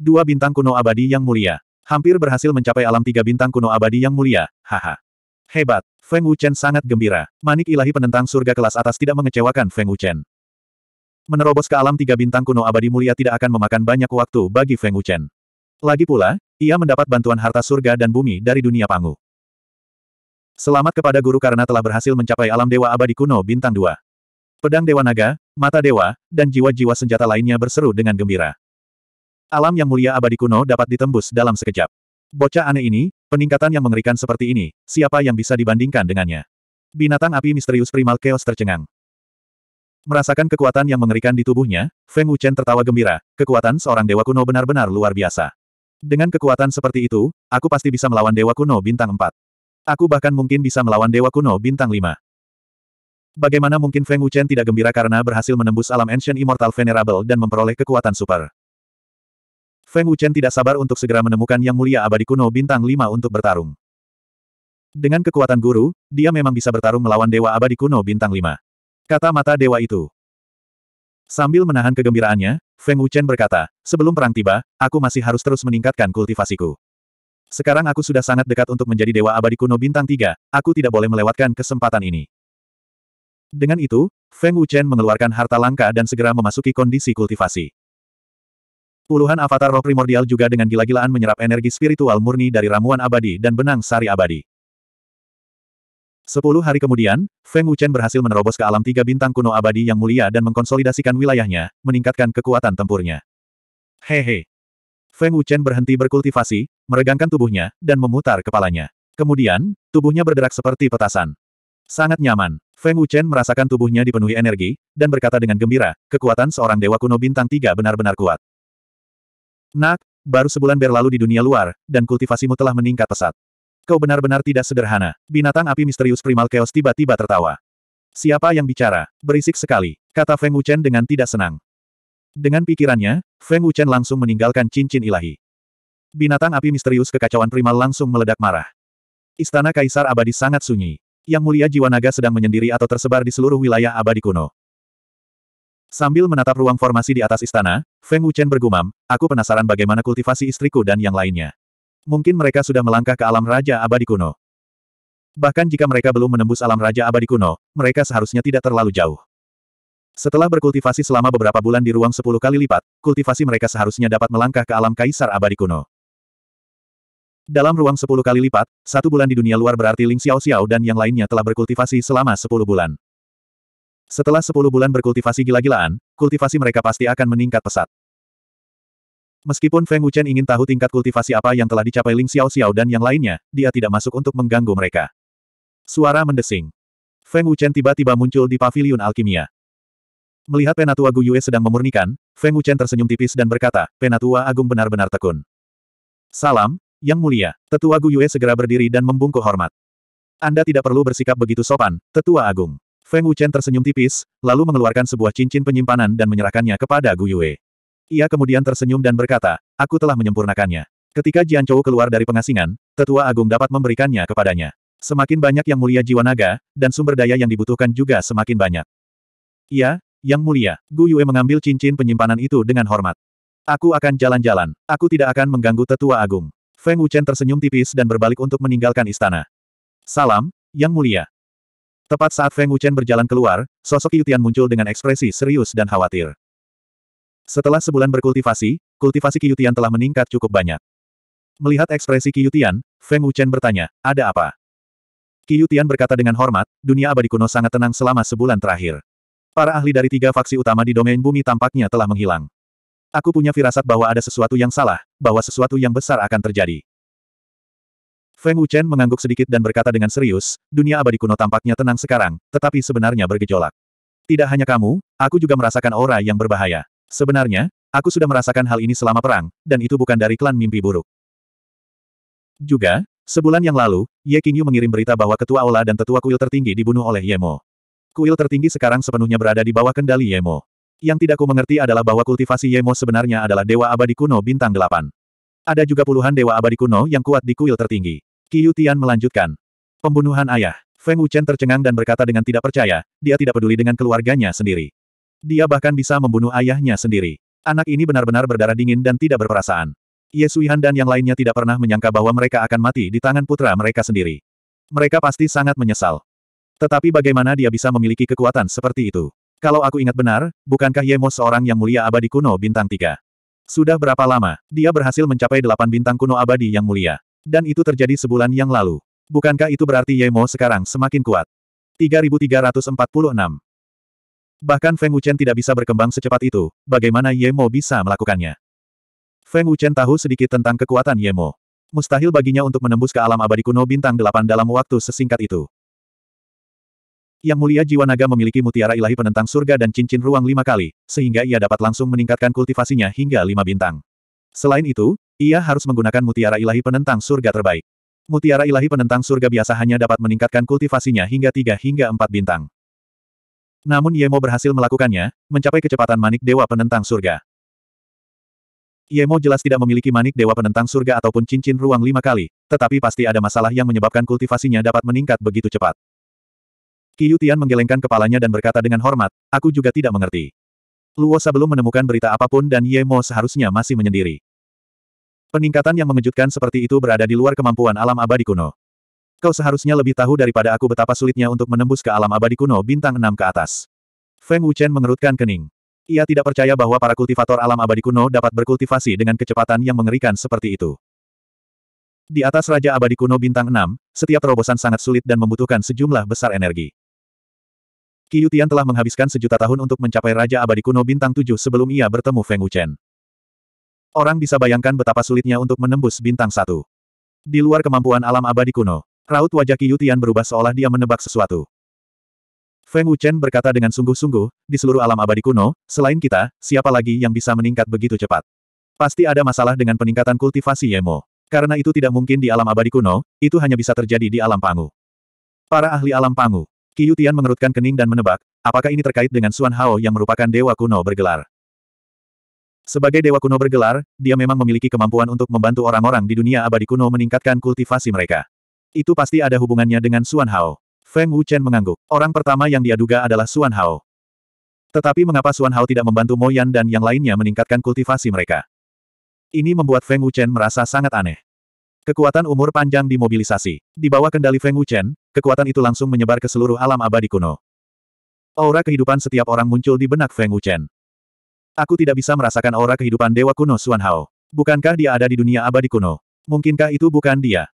Dua bintang kuno abadi yang mulia. Hampir berhasil mencapai alam tiga bintang kuno abadi yang mulia, haha. Hebat, Feng Wuchen sangat gembira. Manik ilahi penentang surga kelas atas tidak mengecewakan Feng Wuchen. Menerobos ke alam tiga bintang kuno abadi mulia tidak akan memakan banyak waktu bagi Feng Wuchen. Lagi pula, ia mendapat bantuan harta surga dan bumi dari dunia pangu. Selamat kepada guru karena telah berhasil mencapai alam dewa abadi kuno bintang dua. Pedang Dewa Naga, Mata Dewa, dan jiwa-jiwa senjata lainnya berseru dengan gembira. Alam yang mulia abadi kuno dapat ditembus dalam sekejap. Bocah aneh ini, peningkatan yang mengerikan seperti ini, siapa yang bisa dibandingkan dengannya? Binatang api misterius primal chaos tercengang. Merasakan kekuatan yang mengerikan di tubuhnya, Feng Wuchen tertawa gembira, kekuatan seorang dewa kuno benar-benar luar biasa. Dengan kekuatan seperti itu, aku pasti bisa melawan dewa kuno bintang 4. Aku bahkan mungkin bisa melawan dewa kuno bintang 5. Bagaimana mungkin Feng Wuchen tidak gembira karena berhasil menembus alam Ancient Immortal Venerable dan memperoleh kekuatan super? Feng Wuchen tidak sabar untuk segera menemukan Yang Mulia Abadi Kuno Bintang 5 untuk bertarung. Dengan kekuatan guru, dia memang bisa bertarung melawan Dewa Abadi Kuno Bintang 5. Kata mata Dewa itu. Sambil menahan kegembiraannya, Feng Wuchen berkata, sebelum perang tiba, aku masih harus terus meningkatkan kultivasiku. Sekarang aku sudah sangat dekat untuk menjadi Dewa Abadi Kuno Bintang 3, aku tidak boleh melewatkan kesempatan ini. Dengan itu, Feng Wuchen mengeluarkan harta langka dan segera memasuki kondisi kultivasi. Puluhan avatar roh primordial juga dengan gila-gilaan menyerap energi spiritual murni dari ramuan abadi dan benang sari abadi. Sepuluh hari kemudian, Feng Wuchen berhasil menerobos ke alam tiga bintang kuno abadi yang mulia dan mengkonsolidasikan wilayahnya, meningkatkan kekuatan tempurnya. Hehe. Feng Wuchen berhenti berkultivasi, meregangkan tubuhnya, dan memutar kepalanya. Kemudian, tubuhnya berderak seperti petasan. Sangat nyaman. Feng Wuchen merasakan tubuhnya dipenuhi energi, dan berkata dengan gembira, kekuatan seorang dewa kuno bintang tiga benar-benar kuat. Nak, baru sebulan berlalu di dunia luar, dan kultivasimu telah meningkat pesat. Kau benar-benar tidak sederhana. Binatang api misterius primal chaos tiba-tiba tertawa. Siapa yang bicara? Berisik sekali, kata Feng Wuchen dengan tidak senang. Dengan pikirannya, Feng Wuchen langsung meninggalkan cincin ilahi. Binatang api misterius kekacauan primal langsung meledak marah. Istana Kaisar Abadi sangat sunyi. Yang mulia jiwa naga sedang menyendiri atau tersebar di seluruh wilayah abadi kuno. Sambil menatap ruang formasi di atas istana, Feng Wuchen bergumam, aku penasaran bagaimana kultivasi istriku dan yang lainnya. Mungkin mereka sudah melangkah ke alam Raja Abadi Kuno. Bahkan jika mereka belum menembus alam Raja Abadi Kuno, mereka seharusnya tidak terlalu jauh. Setelah berkultivasi selama beberapa bulan di ruang sepuluh kali lipat, kultivasi mereka seharusnya dapat melangkah ke alam Kaisar Abadi Kuno. Dalam ruang sepuluh kali lipat, satu bulan di dunia luar berarti Ling Xiao Xiao dan yang lainnya telah berkultivasi selama sepuluh bulan. Setelah 10 bulan berkultivasi gila-gilaan, kultivasi mereka pasti akan meningkat pesat. Meskipun Feng Wuchen ingin tahu tingkat kultivasi apa yang telah dicapai Ling Xiao Xiao dan yang lainnya, dia tidak masuk untuk mengganggu mereka. Suara mendesing. Feng Wuchen tiba-tiba muncul di paviliun alkimia. Melihat Penatua Gu Yue sedang memurnikan, Feng Wuchen tersenyum tipis dan berkata, Penatua Agung benar-benar tekun. Salam, Yang Mulia. Tetua Gu Yue segera berdiri dan membungkuk hormat. Anda tidak perlu bersikap begitu sopan, Tetua Agung. Feng Wuchen tersenyum tipis, lalu mengeluarkan sebuah cincin penyimpanan dan menyerahkannya kepada Gu Yue. Ia kemudian tersenyum dan berkata, aku telah menyempurnakannya. Ketika Jian Chou keluar dari pengasingan, tetua agung dapat memberikannya kepadanya. Semakin banyak yang mulia jiwa naga, dan sumber daya yang dibutuhkan juga semakin banyak. Ia, yang mulia, Gu Yue mengambil cincin penyimpanan itu dengan hormat. Aku akan jalan-jalan, aku tidak akan mengganggu tetua agung. Feng Wuchen tersenyum tipis dan berbalik untuk meninggalkan istana. Salam, Yang Mulia. Tepat saat Feng Wuchen berjalan keluar, sosok Yutian muncul dengan ekspresi serius dan khawatir. Setelah sebulan berkultivasi, kultivasi Qiutian telah meningkat cukup banyak. Melihat ekspresi Qiutian, Feng Wuchen bertanya, ada apa? Qiutian berkata dengan hormat, dunia abadi kuno sangat tenang selama sebulan terakhir. Para ahli dari tiga faksi utama di domain bumi tampaknya telah menghilang. Aku punya firasat bahwa ada sesuatu yang salah, bahwa sesuatu yang besar akan terjadi. Feng Wuchen mengangguk sedikit dan berkata dengan serius, dunia abadi kuno tampaknya tenang sekarang, tetapi sebenarnya bergejolak. Tidak hanya kamu, aku juga merasakan aura yang berbahaya. Sebenarnya, aku sudah merasakan hal ini selama perang, dan itu bukan dari klan mimpi buruk. Juga, sebulan yang lalu, Ye Qingyu mengirim berita bahwa ketua Ola dan tetua kuil tertinggi dibunuh oleh Yemo. Kuil tertinggi sekarang sepenuhnya berada di bawah kendali Yemo. Yang tidak ku mengerti adalah bahwa kultivasi Yemo sebenarnya adalah dewa abadi kuno bintang delapan. Ada juga puluhan dewa abadi kuno yang kuat di kuil tertinggi. Qi Yutian melanjutkan. Pembunuhan ayah. Feng Wuchen tercengang dan berkata dengan tidak percaya, dia tidak peduli dengan keluarganya sendiri. Dia bahkan bisa membunuh ayahnya sendiri. Anak ini benar-benar berdarah dingin dan tidak berperasaan. Ye Suihan dan yang lainnya tidak pernah menyangka bahwa mereka akan mati di tangan putra mereka sendiri. Mereka pasti sangat menyesal. Tetapi bagaimana dia bisa memiliki kekuatan seperti itu? Kalau aku ingat benar, bukankah Ye Mo seorang yang mulia abadi kuno bintang tiga? Sudah berapa lama, dia berhasil mencapai delapan bintang kuno abadi yang mulia. Dan itu terjadi sebulan yang lalu. Bukankah itu berarti Yemo sekarang semakin kuat? 3346 Bahkan Feng Wuchen tidak bisa berkembang secepat itu, bagaimana Yemo bisa melakukannya? Feng Wuchen tahu sedikit tentang kekuatan Yemo. Mustahil baginya untuk menembus ke alam abadi kuno bintang delapan dalam waktu sesingkat itu. Yang mulia jiwa naga memiliki mutiara ilahi penentang surga dan cincin ruang lima kali, sehingga ia dapat langsung meningkatkan kultivasinya hingga lima bintang. Selain itu, ia harus menggunakan mutiara ilahi penentang surga terbaik. Mutiara ilahi penentang surga biasa hanya dapat meningkatkan kultivasinya hingga tiga hingga empat bintang. Namun Yemo berhasil melakukannya, mencapai kecepatan manik dewa penentang surga. Yemo jelas tidak memiliki manik dewa penentang surga ataupun cincin ruang lima kali, tetapi pasti ada masalah yang menyebabkan kultivasinya dapat meningkat begitu cepat. Qiyu Tian menggelengkan kepalanya dan berkata dengan hormat, aku juga tidak mengerti. Luo sebelum menemukan berita apapun dan Yemo seharusnya masih menyendiri. Peningkatan yang mengejutkan seperti itu berada di luar kemampuan alam abadi kuno. Kau seharusnya lebih tahu daripada aku betapa sulitnya untuk menembus ke alam abadi kuno bintang 6 ke atas. Feng Wuchen mengerutkan kening. Ia tidak percaya bahwa para kultivator alam abadi kuno dapat berkultivasi dengan kecepatan yang mengerikan seperti itu. Di atas Raja Abadi Kuno Bintang 6, setiap terobosan sangat sulit dan membutuhkan sejumlah besar energi. Qiyutian telah menghabiskan sejuta tahun untuk mencapai Raja Abadi Kuno Bintang 7 sebelum ia bertemu Feng Wuchen. Orang bisa bayangkan betapa sulitnya untuk menembus bintang satu. Di luar kemampuan alam abadi kuno, raut wajah Qi Yutian berubah seolah dia menebak sesuatu. Feng Wuchen berkata dengan sungguh-sungguh, di seluruh alam abadi kuno, selain kita, siapa lagi yang bisa meningkat begitu cepat? Pasti ada masalah dengan peningkatan kultivasi Yemo. Karena itu tidak mungkin di alam abadi kuno, itu hanya bisa terjadi di alam pangu. Para ahli alam pangu. Qi Yutian mengerutkan kening dan menebak, apakah ini terkait dengan Xuan Hao yang merupakan dewa kuno bergelar. Sebagai dewa kuno bergelar, dia memang memiliki kemampuan untuk membantu orang-orang di dunia abadi kuno meningkatkan kultivasi mereka. Itu pasti ada hubungannya dengan Suan Hao. Feng Wuchen mengangguk. Orang pertama yang dia duga adalah Suan Hao. Tetapi mengapa Suan Hao tidak membantu Moyan dan yang lainnya meningkatkan kultivasi mereka? Ini membuat Feng Wuchen merasa sangat aneh. Kekuatan umur panjang dimobilisasi. Di bawah kendali Feng Wuchen, kekuatan itu langsung menyebar ke seluruh alam abadi kuno. Aura kehidupan setiap orang muncul di benak Feng Wuchen. Aku tidak bisa merasakan aura kehidupan Dewa Kuno Xuan Hao. Bukankah dia ada di dunia abadi kuno? Mungkinkah itu bukan dia?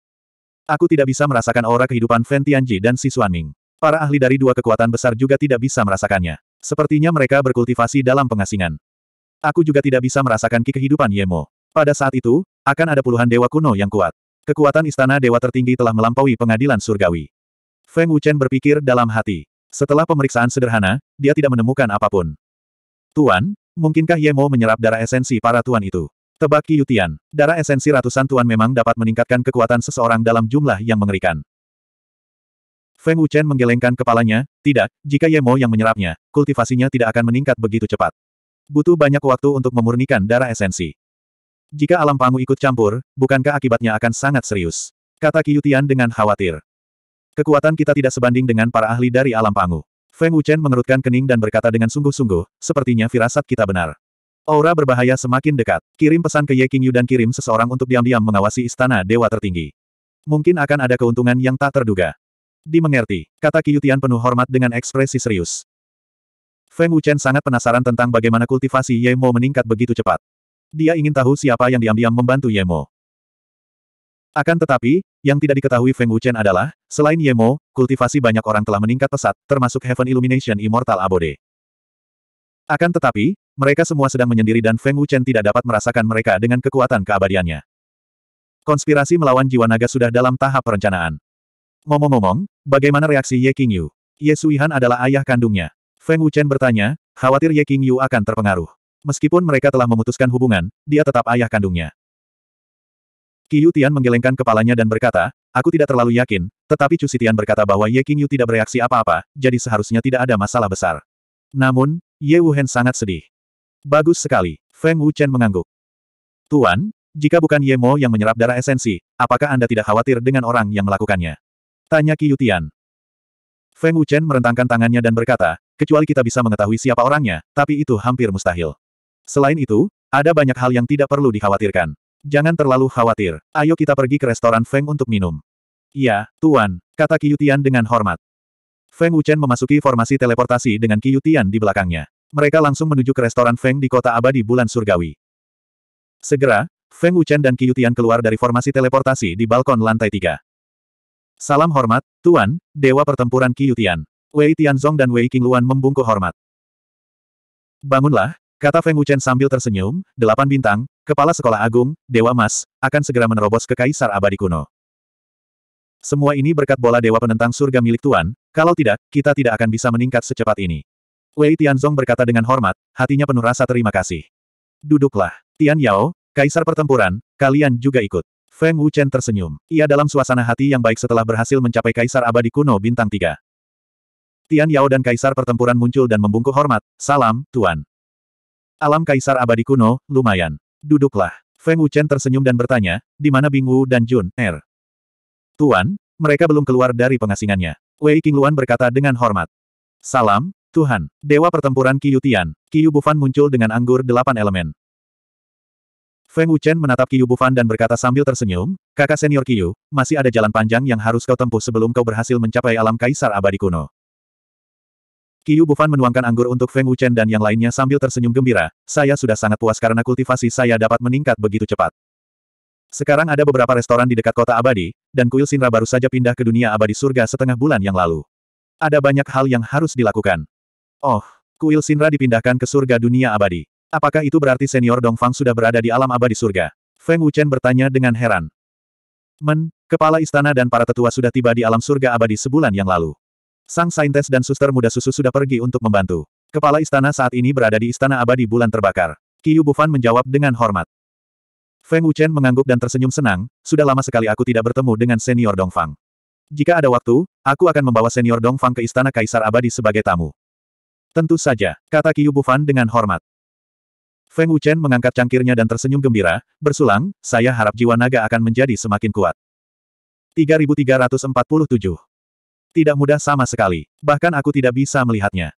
Aku tidak bisa merasakan aura kehidupan Feng Tianji dan Si Ming. Para ahli dari dua kekuatan besar juga tidak bisa merasakannya. Sepertinya mereka berkultivasi dalam pengasingan. Aku juga tidak bisa merasakan ki kehidupan Yemo. Pada saat itu, akan ada puluhan dewa kuno yang kuat. Kekuatan istana dewa tertinggi telah melampaui pengadilan surgawi. Feng Wuchen berpikir dalam hati. Setelah pemeriksaan sederhana, dia tidak menemukan apapun. Tuan, Mungkinkah Ye Mo menyerap darah esensi para tuan itu? Tebak Yutian, darah esensi ratusan tuan memang dapat meningkatkan kekuatan seseorang dalam jumlah yang mengerikan. Feng Wuchen menggelengkan kepalanya, tidak, jika Ye Mo yang menyerapnya, kultivasinya tidak akan meningkat begitu cepat. Butuh banyak waktu untuk memurnikan darah esensi. Jika alam pangu ikut campur, bukankah akibatnya akan sangat serius? Kata Qiyutian dengan khawatir. Kekuatan kita tidak sebanding dengan para ahli dari alam pangu. Feng Wuchen mengerutkan kening dan berkata dengan sungguh-sungguh, sepertinya firasat kita benar. Aura berbahaya semakin dekat. Kirim pesan ke Ye Qingyu dan kirim seseorang untuk diam-diam mengawasi istana dewa tertinggi. Mungkin akan ada keuntungan yang tak terduga. Dimengerti, kata Qiyutian penuh hormat dengan ekspresi serius. Feng Wuchen sangat penasaran tentang bagaimana kultivasi Yemo meningkat begitu cepat. Dia ingin tahu siapa yang diam-diam membantu Yemo. Akan tetapi, yang tidak diketahui Feng Wuchen adalah, selain Yemo, kultivasi banyak orang telah meningkat pesat, termasuk Heaven Illumination Immortal Abode. Akan tetapi, mereka semua sedang menyendiri dan Feng Wuchen tidak dapat merasakan mereka dengan kekuatan keabadiannya. Konspirasi melawan jiwa naga sudah dalam tahap perencanaan. Ngomong-ngomong, bagaimana reaksi Ye Qingyu? Ye Suihan adalah ayah kandungnya. Feng Wuchen bertanya, khawatir Ye Qingyu akan terpengaruh. Meskipun mereka telah memutuskan hubungan, dia tetap ayah kandungnya. Qiyu Tian menggelengkan kepalanya dan berkata, aku tidak terlalu yakin, tetapi Chu Sitian berkata bahwa Ye Qingyu tidak bereaksi apa-apa, jadi seharusnya tidak ada masalah besar. Namun, Ye Wuhen sangat sedih. Bagus sekali, Feng Wuchen mengangguk. Tuan, jika bukan Ye Mo yang menyerap darah esensi, apakah Anda tidak khawatir dengan orang yang melakukannya? Tanya Qiyu Tian. Feng Wuchen merentangkan tangannya dan berkata, kecuali kita bisa mengetahui siapa orangnya, tapi itu hampir mustahil. Selain itu, ada banyak hal yang tidak perlu dikhawatirkan. Jangan terlalu khawatir. Ayo kita pergi ke restoran Feng untuk minum. Ya, Tuan, kata Qiutian dengan hormat. Feng Wuchen memasuki formasi teleportasi dengan Qiutian di belakangnya. Mereka langsung menuju ke restoran Feng di kota abadi bulan surgawi. Segera, Feng Wuchen dan Qiutian keluar dari formasi teleportasi di balkon lantai tiga. Salam hormat, Tuan, Dewa Pertempuran Qiutian. Wei Tianzong dan Wei Qingluan membungkuk hormat. Bangunlah, Kata Feng Wuchen sambil tersenyum, delapan bintang, kepala sekolah agung, Dewa Mas, akan segera menerobos ke Kaisar Abadi Kuno. Semua ini berkat bola Dewa Penentang Surga milik Tuan, kalau tidak, kita tidak akan bisa meningkat secepat ini. Wei Tianzong berkata dengan hormat, hatinya penuh rasa terima kasih. Duduklah, Tian Yao, Kaisar Pertempuran, kalian juga ikut. Feng Wuchen tersenyum. Ia dalam suasana hati yang baik setelah berhasil mencapai Kaisar Abadi Kuno Bintang 3. Tian Yao dan Kaisar Pertempuran muncul dan membungkuk hormat, salam, Tuan. Alam kaisar abadi kuno, lumayan. Duduklah. Feng Wuchen tersenyum dan bertanya, di mana Bing Wu dan Jun, Er? Tuan, mereka belum keluar dari pengasingannya. Wei Qingluan berkata dengan hormat. Salam, Tuhan, Dewa Pertempuran Qiyu Tian, Qiyu Bufan muncul dengan anggur delapan elemen. Feng Wuchen menatap Qiyu Bufan dan berkata sambil tersenyum, kakak senior Qiyu, masih ada jalan panjang yang harus kau tempuh sebelum kau berhasil mencapai alam kaisar abadi kuno. Qiyu Bufan menuangkan anggur untuk Feng Wuchen dan yang lainnya sambil tersenyum gembira, saya sudah sangat puas karena kultivasi saya dapat meningkat begitu cepat. Sekarang ada beberapa restoran di dekat kota abadi, dan kuil Sinra baru saja pindah ke dunia abadi surga setengah bulan yang lalu. Ada banyak hal yang harus dilakukan. Oh, kuil Sinra dipindahkan ke surga dunia abadi. Apakah itu berarti senior Dongfang sudah berada di alam abadi surga? Feng Wuchen bertanya dengan heran. Men, kepala istana dan para tetua sudah tiba di alam surga abadi sebulan yang lalu. Sang saintes dan suster muda susu sudah pergi untuk membantu. Kepala istana saat ini berada di istana abadi bulan terbakar. Qiu Bufan menjawab dengan hormat. Feng Wuchen mengangguk dan tersenyum senang, sudah lama sekali aku tidak bertemu dengan senior Dongfang. Jika ada waktu, aku akan membawa senior Dongfang ke istana Kaisar Abadi sebagai tamu. Tentu saja, kata Qiu Bufan dengan hormat. Feng Wuchen mengangkat cangkirnya dan tersenyum gembira, bersulang, saya harap jiwa naga akan menjadi semakin kuat. 3347 tidak mudah sama sekali. Bahkan aku tidak bisa melihatnya.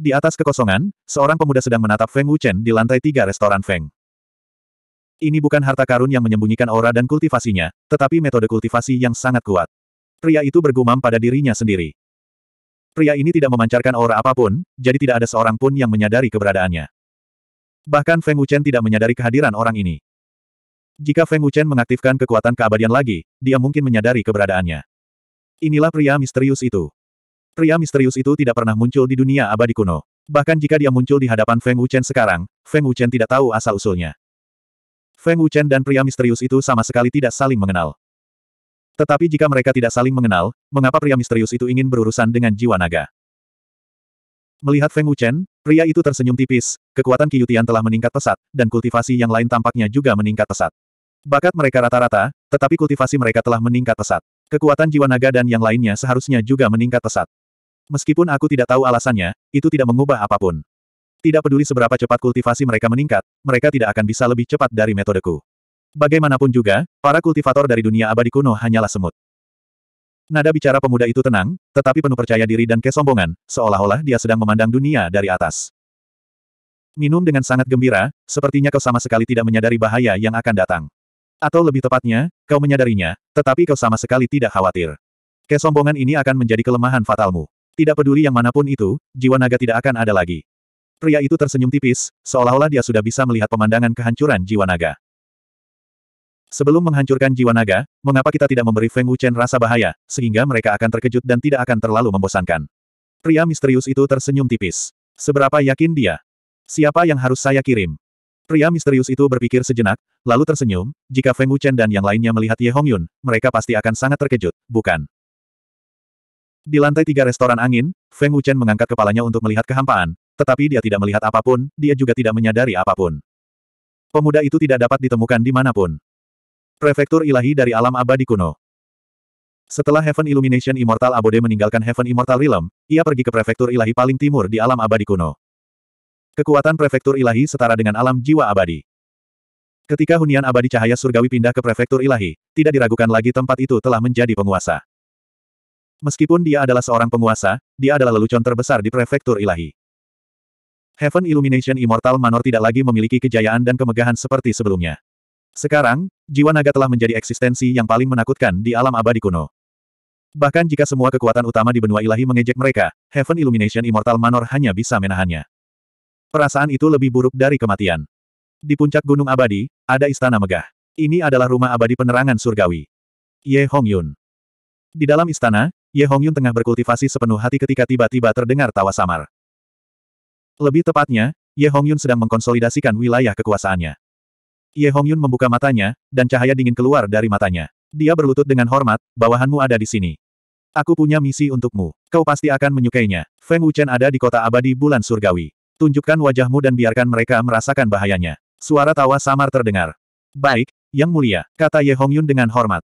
Di atas kekosongan, seorang pemuda sedang menatap Feng Wuchen di lantai tiga restoran Feng. Ini bukan harta karun yang menyembunyikan aura dan kultivasinya, tetapi metode kultivasi yang sangat kuat. Pria itu bergumam pada dirinya sendiri. Pria ini tidak memancarkan aura apapun, jadi tidak ada seorang pun yang menyadari keberadaannya. Bahkan Feng Wuchen tidak menyadari kehadiran orang ini. Jika Feng Wuchen mengaktifkan kekuatan keabadian lagi, dia mungkin menyadari keberadaannya. Inilah pria misterius itu. Pria misterius itu tidak pernah muncul di dunia abadi kuno. Bahkan jika dia muncul di hadapan Feng Wuchen sekarang, Feng Wuchen tidak tahu asal-usulnya. Feng Wuchen dan pria misterius itu sama sekali tidak saling mengenal. Tetapi jika mereka tidak saling mengenal, mengapa pria misterius itu ingin berurusan dengan jiwa naga? Melihat Feng Wuchen, pria itu tersenyum tipis, kekuatan Qiyutian telah meningkat pesat, dan kultivasi yang lain tampaknya juga meningkat pesat. Bakat mereka rata-rata, tetapi kultivasi mereka telah meningkat pesat. Kekuatan jiwa naga dan yang lainnya seharusnya juga meningkat pesat. Meskipun aku tidak tahu alasannya, itu tidak mengubah apapun. Tidak peduli seberapa cepat kultivasi mereka meningkat, mereka tidak akan bisa lebih cepat dari metodeku. Bagaimanapun juga, para kultivator dari dunia abadi kuno hanyalah semut. Nada bicara pemuda itu tenang, tetapi penuh percaya diri dan kesombongan, seolah-olah dia sedang memandang dunia dari atas. Minum dengan sangat gembira, sepertinya kau sama sekali tidak menyadari bahaya yang akan datang. Atau lebih tepatnya, kau menyadarinya, tetapi kau sama sekali tidak khawatir. Kesombongan ini akan menjadi kelemahan fatalmu. Tidak peduli yang manapun itu, jiwa naga tidak akan ada lagi. Pria itu tersenyum tipis, seolah-olah dia sudah bisa melihat pemandangan kehancuran jiwa naga. Sebelum menghancurkan jiwa naga, mengapa kita tidak memberi Feng Wuchen rasa bahaya, sehingga mereka akan terkejut dan tidak akan terlalu membosankan. Pria misterius itu tersenyum tipis. Seberapa yakin dia? Siapa yang harus saya kirim? Pria misterius itu berpikir sejenak, lalu tersenyum, jika Feng Wuchen dan yang lainnya melihat Ye Hongyun, mereka pasti akan sangat terkejut, bukan? Di lantai tiga restoran angin, Feng Wuchen mengangkat kepalanya untuk melihat kehampaan, tetapi dia tidak melihat apapun, dia juga tidak menyadari apapun. Pemuda itu tidak dapat ditemukan di dimanapun. Prefektur ilahi dari alam abadi kuno. Setelah Heaven Illumination Immortal Abode meninggalkan Heaven Immortal Realm, ia pergi ke prefektur ilahi paling timur di alam abadi kuno. Kekuatan prefektur ilahi setara dengan alam jiwa abadi. Ketika hunian abadi cahaya surgawi pindah ke prefektur ilahi, tidak diragukan lagi tempat itu telah menjadi penguasa. Meskipun dia adalah seorang penguasa, dia adalah lelucon terbesar di prefektur ilahi. Heaven Illumination Immortal Manor tidak lagi memiliki kejayaan dan kemegahan seperti sebelumnya. Sekarang, jiwa naga telah menjadi eksistensi yang paling menakutkan di alam abadi kuno. Bahkan jika semua kekuatan utama di benua ilahi mengejek mereka, Heaven Illumination Immortal Manor hanya bisa menahannya. Perasaan itu lebih buruk dari kematian. Di puncak Gunung Abadi, ada istana megah. Ini adalah rumah abadi penerangan surgawi. Ye Hongyun. Di dalam istana, Ye Hongyun tengah berkultivasi sepenuh hati ketika tiba-tiba terdengar tawa samar. Lebih tepatnya, Ye Hongyun sedang mengkonsolidasikan wilayah kekuasaannya. Ye Hongyun membuka matanya, dan cahaya dingin keluar dari matanya. Dia berlutut dengan hormat, bawahanmu ada di sini. Aku punya misi untukmu. Kau pasti akan menyukainya. Feng Wuchen ada di kota abadi bulan surgawi. Tunjukkan wajahmu dan biarkan mereka merasakan bahayanya. Suara tawa samar terdengar. Baik, Yang Mulia, kata Ye Hongyun dengan hormat.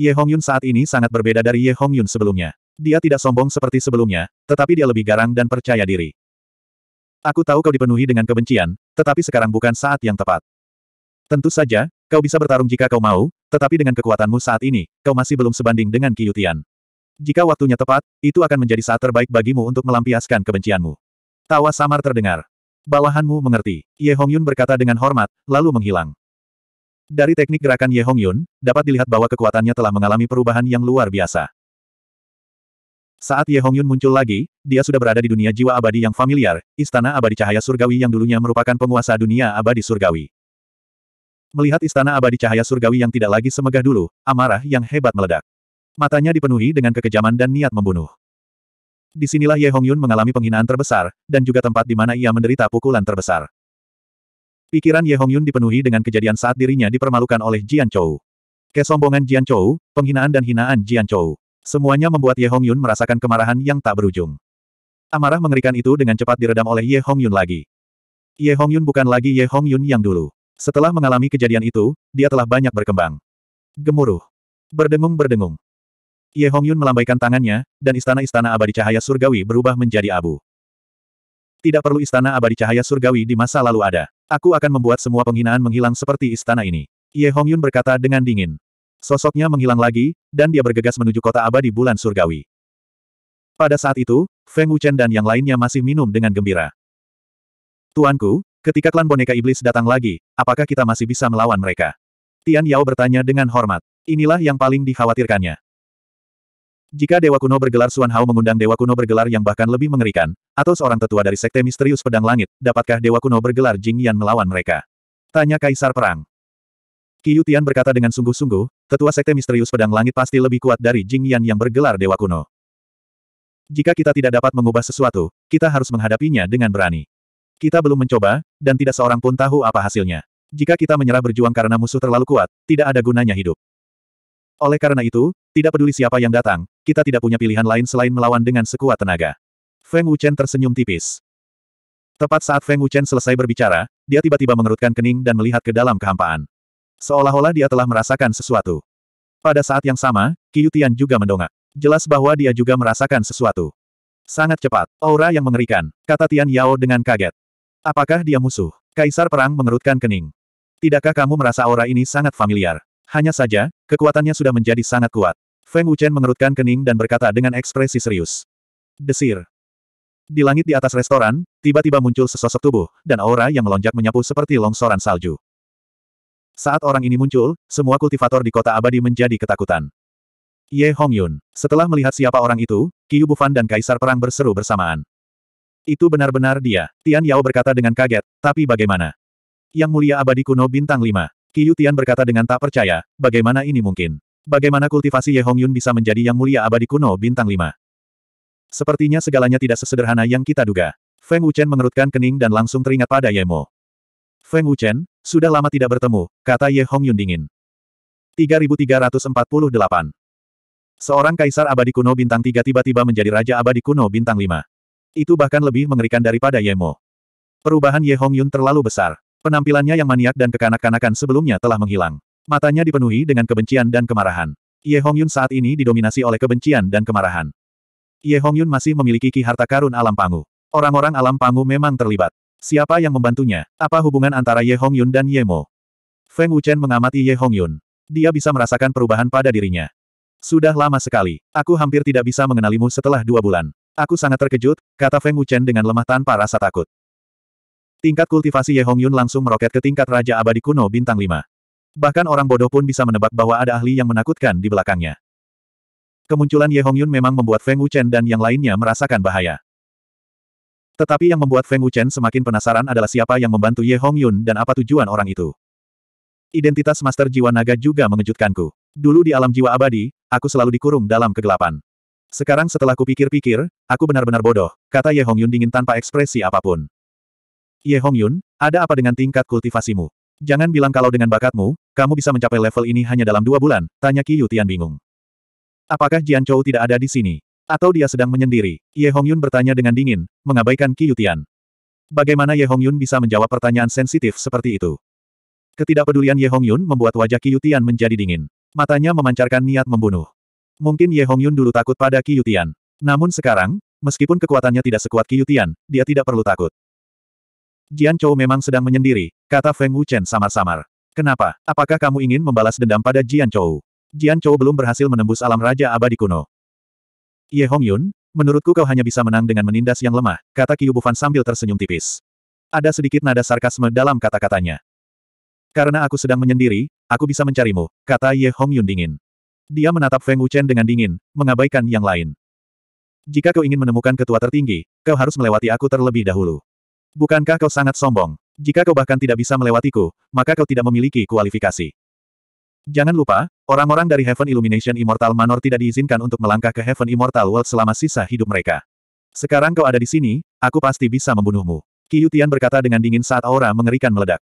Ye Hongyun saat ini sangat berbeda dari Ye Hongyun sebelumnya. Dia tidak sombong seperti sebelumnya, tetapi dia lebih garang dan percaya diri. Aku tahu kau dipenuhi dengan kebencian, tetapi sekarang bukan saat yang tepat. Tentu saja, kau bisa bertarung jika kau mau, tetapi dengan kekuatanmu saat ini, kau masih belum sebanding dengan Qiyutian. Jika waktunya tepat, itu akan menjadi saat terbaik bagimu untuk melampiaskan kebencianmu. Tawa samar terdengar. Bawahanmu mengerti. Ye Hongyun berkata dengan hormat, lalu menghilang. Dari teknik gerakan Ye Hongyun, dapat dilihat bahwa kekuatannya telah mengalami perubahan yang luar biasa. Saat Ye Hongyun muncul lagi, dia sudah berada di dunia jiwa abadi yang familiar, istana abadi cahaya surgawi yang dulunya merupakan penguasa dunia abadi surgawi. Melihat istana abadi cahaya surgawi yang tidak lagi semegah dulu, amarah yang hebat meledak. Matanya dipenuhi dengan kekejaman dan niat membunuh. Disinilah Ye Hongyun mengalami penghinaan terbesar, dan juga tempat di mana ia menderita pukulan terbesar. Pikiran Ye Hongyun dipenuhi dengan kejadian saat dirinya dipermalukan oleh Jian Chou. Kesombongan Jian Chou, penghinaan dan hinaan Jian Chou. Semuanya membuat Ye Hongyun merasakan kemarahan yang tak berujung. Amarah mengerikan itu dengan cepat diredam oleh Ye Hongyun lagi. Ye Hongyun bukan lagi Ye Hongyun yang dulu. Setelah mengalami kejadian itu, dia telah banyak berkembang. Gemuruh. Berdengung-berdengung. Ye Hongyun melambaikan tangannya, dan istana-istana abadi cahaya surgawi berubah menjadi abu. Tidak perlu istana abadi cahaya surgawi di masa lalu ada. Aku akan membuat semua penghinaan menghilang seperti istana ini. Ye Hongyun berkata dengan dingin. Sosoknya menghilang lagi, dan dia bergegas menuju kota abadi bulan surgawi. Pada saat itu, Feng Wuchen dan yang lainnya masih minum dengan gembira. Tuanku, ketika klan boneka iblis datang lagi, apakah kita masih bisa melawan mereka? Tian Yao bertanya dengan hormat. Inilah yang paling dikhawatirkannya. Jika Dewa Kuno bergelar Suan Hao mengundang Dewa Kuno bergelar yang bahkan lebih mengerikan, atau seorang tetua dari Sekte Misterius Pedang Langit, dapatkah Dewa Kuno bergelar Jing Yan melawan mereka? Tanya Kaisar Perang. Qiu Tian berkata dengan sungguh-sungguh, tetua Sekte Misterius Pedang Langit pasti lebih kuat dari Jing Yan yang bergelar Dewa Kuno. Jika kita tidak dapat mengubah sesuatu, kita harus menghadapinya dengan berani. Kita belum mencoba, dan tidak seorang pun tahu apa hasilnya. Jika kita menyerah berjuang karena musuh terlalu kuat, tidak ada gunanya hidup. Oleh karena itu, tidak peduli siapa yang datang, kita tidak punya pilihan lain selain melawan dengan sekuat tenaga. Feng Wuchen tersenyum tipis. Tepat saat Feng Wuchen selesai berbicara, dia tiba-tiba mengerutkan kening dan melihat ke dalam kehampaan. Seolah-olah dia telah merasakan sesuatu. Pada saat yang sama, Qiu Yutian juga mendongak. Jelas bahwa dia juga merasakan sesuatu. Sangat cepat, aura yang mengerikan, kata Tian Yao dengan kaget. Apakah dia musuh? Kaisar Perang mengerutkan kening. Tidakkah kamu merasa aura ini sangat familiar? Hanya saja, kekuatannya sudah menjadi sangat kuat. Feng Wuchen mengerutkan kening dan berkata dengan ekspresi serius. Desir. Di langit di atas restoran, tiba-tiba muncul sesosok tubuh, dan aura yang melonjak menyapu seperti longsoran salju. Saat orang ini muncul, semua kultivator di kota abadi menjadi ketakutan. Ye Hongyun. Setelah melihat siapa orang itu, Qiu Bufan dan Kaisar Perang berseru bersamaan. Itu benar-benar dia, Tian Yao berkata dengan kaget, tapi bagaimana? Yang mulia abadi kuno bintang 5. Qi Tian berkata dengan tak percaya, bagaimana ini mungkin? Bagaimana kultivasi Ye Hongyun bisa menjadi yang mulia abadi kuno bintang lima? Sepertinya segalanya tidak sesederhana yang kita duga. Feng Wuchen mengerutkan kening dan langsung teringat pada Ye Mo. Feng Wuchen, sudah lama tidak bertemu, kata Ye Hongyun dingin. 3348 Seorang kaisar abadi kuno bintang tiga tiba-tiba menjadi raja abadi kuno bintang lima. Itu bahkan lebih mengerikan daripada Ye Mo. Perubahan Ye Hongyun terlalu besar. Penampilannya yang maniak dan kekanak-kanakan sebelumnya telah menghilang. Matanya dipenuhi dengan kebencian dan kemarahan. Ye Hongyun saat ini didominasi oleh kebencian dan kemarahan. Ye Hongyun masih memiliki ki harta karun alam pangu. Orang-orang alam pangu memang terlibat. Siapa yang membantunya? Apa hubungan antara Ye Hongyun dan Ye Mo? Feng Wuchen mengamati Ye Hongyun. Dia bisa merasakan perubahan pada dirinya. Sudah lama sekali. Aku hampir tidak bisa mengenalimu setelah dua bulan. Aku sangat terkejut, kata Feng Wuchen dengan lemah tanpa rasa takut. Tingkat kultivasi Ye Hongyun langsung meroket ke tingkat Raja Abadi Kuno Bintang 5. Bahkan orang bodoh pun bisa menebak bahwa ada ahli yang menakutkan di belakangnya. Kemunculan Ye Hongyun memang membuat Feng Wuchen dan yang lainnya merasakan bahaya. Tetapi yang membuat Feng Wuchen semakin penasaran adalah siapa yang membantu Ye Hongyun dan apa tujuan orang itu. Identitas Master Jiwa Naga juga mengejutkanku. Dulu di alam jiwa abadi, aku selalu dikurung dalam kegelapan. Sekarang setelah kupikir-pikir, aku benar-benar bodoh, kata Ye Hongyun dingin tanpa ekspresi apapun. Ye Hongyun, ada apa dengan tingkat kultivasimu? Jangan bilang kalau dengan bakatmu, kamu bisa mencapai level ini hanya dalam dua bulan, tanya Qi Yutian bingung. Apakah Jian Chou tidak ada di sini? Atau dia sedang menyendiri? Ye Hongyun bertanya dengan dingin, mengabaikan Qi Yutian. Bagaimana Ye Hongyun bisa menjawab pertanyaan sensitif seperti itu? Ketidakpedulian Ye Hongyun membuat wajah Qi Yutian menjadi dingin. Matanya memancarkan niat membunuh. Mungkin Ye Hongyun dulu takut pada Qi Yutian, Namun sekarang, meskipun kekuatannya tidak sekuat Qi Yutian, dia tidak perlu takut. Jian Chou memang sedang menyendiri, kata Feng Wuchen samar-samar. Kenapa? Apakah kamu ingin membalas dendam pada Jian Chou? Jian Chou belum berhasil menembus alam Raja Abadi Kuno. Ye Hong Yun, menurutku kau hanya bisa menang dengan menindas yang lemah, kata Qiu Bufan sambil tersenyum tipis. Ada sedikit nada sarkasme dalam kata-katanya. Karena aku sedang menyendiri, aku bisa mencarimu, kata Ye Hong Yun dingin. Dia menatap Feng Wuchen dengan dingin, mengabaikan yang lain. Jika kau ingin menemukan ketua tertinggi, kau harus melewati aku terlebih dahulu. Bukankah kau sangat sombong? Jika kau bahkan tidak bisa melewatiku, maka kau tidak memiliki kualifikasi. Jangan lupa, orang-orang dari Heaven Illumination Immortal Manor tidak diizinkan untuk melangkah ke Heaven Immortal World selama sisa hidup mereka. Sekarang kau ada di sini, aku pasti bisa membunuhmu. Qiyutian berkata dengan dingin saat aura mengerikan meledak.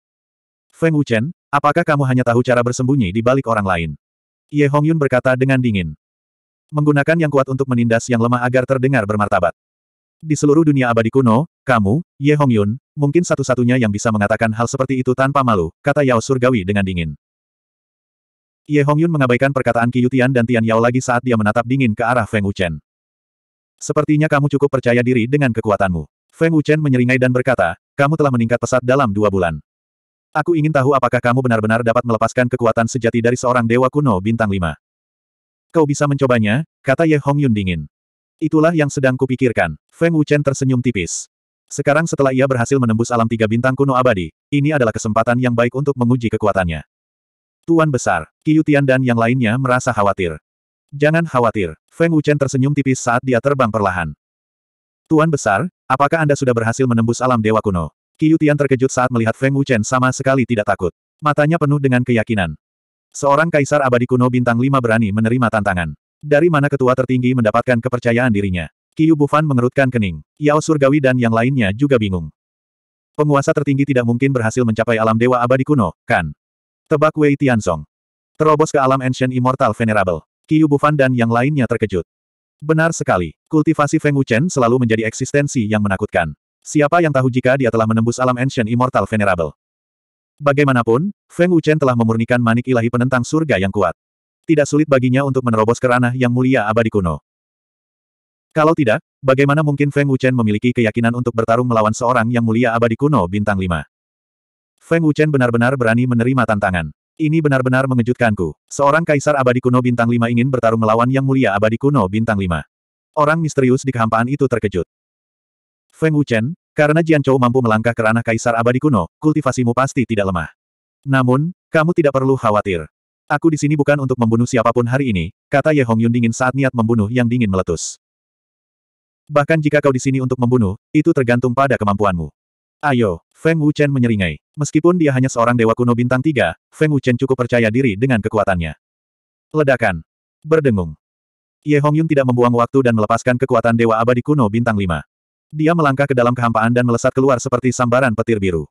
Feng Wuchen, apakah kamu hanya tahu cara bersembunyi di balik orang lain? Ye Hongyun berkata dengan dingin. Menggunakan yang kuat untuk menindas yang lemah agar terdengar bermartabat. Di seluruh dunia abadi kuno, kamu, Ye Hongyun, mungkin satu-satunya yang bisa mengatakan hal seperti itu tanpa malu, kata Yao Surgawi dengan dingin. Ye Hongyun mengabaikan perkataan Yutian dan Tian Yao lagi saat dia menatap dingin ke arah Feng Wuchen. Sepertinya kamu cukup percaya diri dengan kekuatanmu. Feng Wuchen menyeringai dan berkata, kamu telah meningkat pesat dalam dua bulan. Aku ingin tahu apakah kamu benar-benar dapat melepaskan kekuatan sejati dari seorang dewa kuno bintang lima. Kau bisa mencobanya, kata Ye Hongyun dingin. Itulah yang sedang kupikirkan. Feng Wuchen tersenyum tipis. Sekarang setelah ia berhasil menembus alam tiga bintang kuno abadi, ini adalah kesempatan yang baik untuk menguji kekuatannya. Tuan Besar, Qiyutian dan yang lainnya merasa khawatir. Jangan khawatir, Feng Wuchen tersenyum tipis saat dia terbang perlahan. Tuan Besar, apakah Anda sudah berhasil menembus alam dewa kuno? Qiyutian terkejut saat melihat Feng Wuchen sama sekali tidak takut. Matanya penuh dengan keyakinan. Seorang kaisar abadi kuno bintang lima berani menerima tantangan. Dari mana ketua tertinggi mendapatkan kepercayaan dirinya? Kiyu Bufan mengerutkan kening. Yao Surgawi dan yang lainnya juga bingung. Penguasa tertinggi tidak mungkin berhasil mencapai alam dewa abadi kuno, kan? Tebak Wei Tianzong. Terobos ke alam Ancient Immortal Venerable. Kiyu Bufan dan yang lainnya terkejut. Benar sekali, kultivasi Feng Wuchen selalu menjadi eksistensi yang menakutkan. Siapa yang tahu jika dia telah menembus alam Ancient Immortal Venerable? Bagaimanapun, Feng Wuchen telah memurnikan manik ilahi penentang surga yang kuat tidak sulit baginya untuk menerobos ke ranah yang mulia abadi kuno. Kalau tidak, bagaimana mungkin Feng Wuchen memiliki keyakinan untuk bertarung melawan seorang yang mulia abadi kuno bintang 5? Feng Wuchen benar-benar berani menerima tantangan. Ini benar-benar mengejutkanku. Seorang kaisar abadi kuno bintang 5 ingin bertarung melawan yang mulia abadi kuno bintang 5. Orang misterius di kehampaan itu terkejut. Feng Wuchen, karena Jian Chou mampu melangkah ke ranah kaisar abadi kuno, kultivasimu pasti tidak lemah. Namun, kamu tidak perlu khawatir. Aku di sini bukan untuk membunuh siapapun hari ini, kata Ye Hong Yun dingin saat niat membunuh yang dingin meletus. Bahkan jika kau di sini untuk membunuh, itu tergantung pada kemampuanmu. Ayo, Feng Wuchen menyeringai. Meskipun dia hanya seorang dewa kuno bintang tiga, Feng Wuchen cukup percaya diri dengan kekuatannya. Ledakan. Berdengung. Ye Hongyun tidak membuang waktu dan melepaskan kekuatan dewa abadi kuno bintang lima. Dia melangkah ke dalam kehampaan dan melesat keluar seperti sambaran petir biru.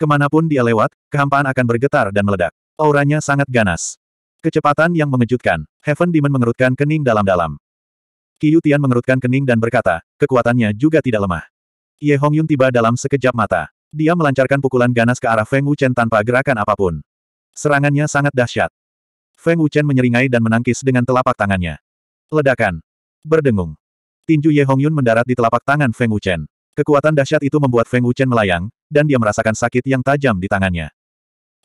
Kemanapun dia lewat, kehampaan akan bergetar dan meledak. Auranya sangat ganas. Kecepatan yang mengejutkan. Heaven Demon mengerutkan kening dalam-dalam. Qiyu Tian mengerutkan kening dan berkata, kekuatannya juga tidak lemah. Ye Hongyun tiba dalam sekejap mata. Dia melancarkan pukulan ganas ke arah Feng Wuchen tanpa gerakan apapun. Serangannya sangat dahsyat. Feng Wuchen menyeringai dan menangkis dengan telapak tangannya. Ledakan. Berdengung. Tinju Ye Hongyun mendarat di telapak tangan Feng Wuchen. Kekuatan dahsyat itu membuat Feng Wuchen melayang, dan dia merasakan sakit yang tajam di tangannya.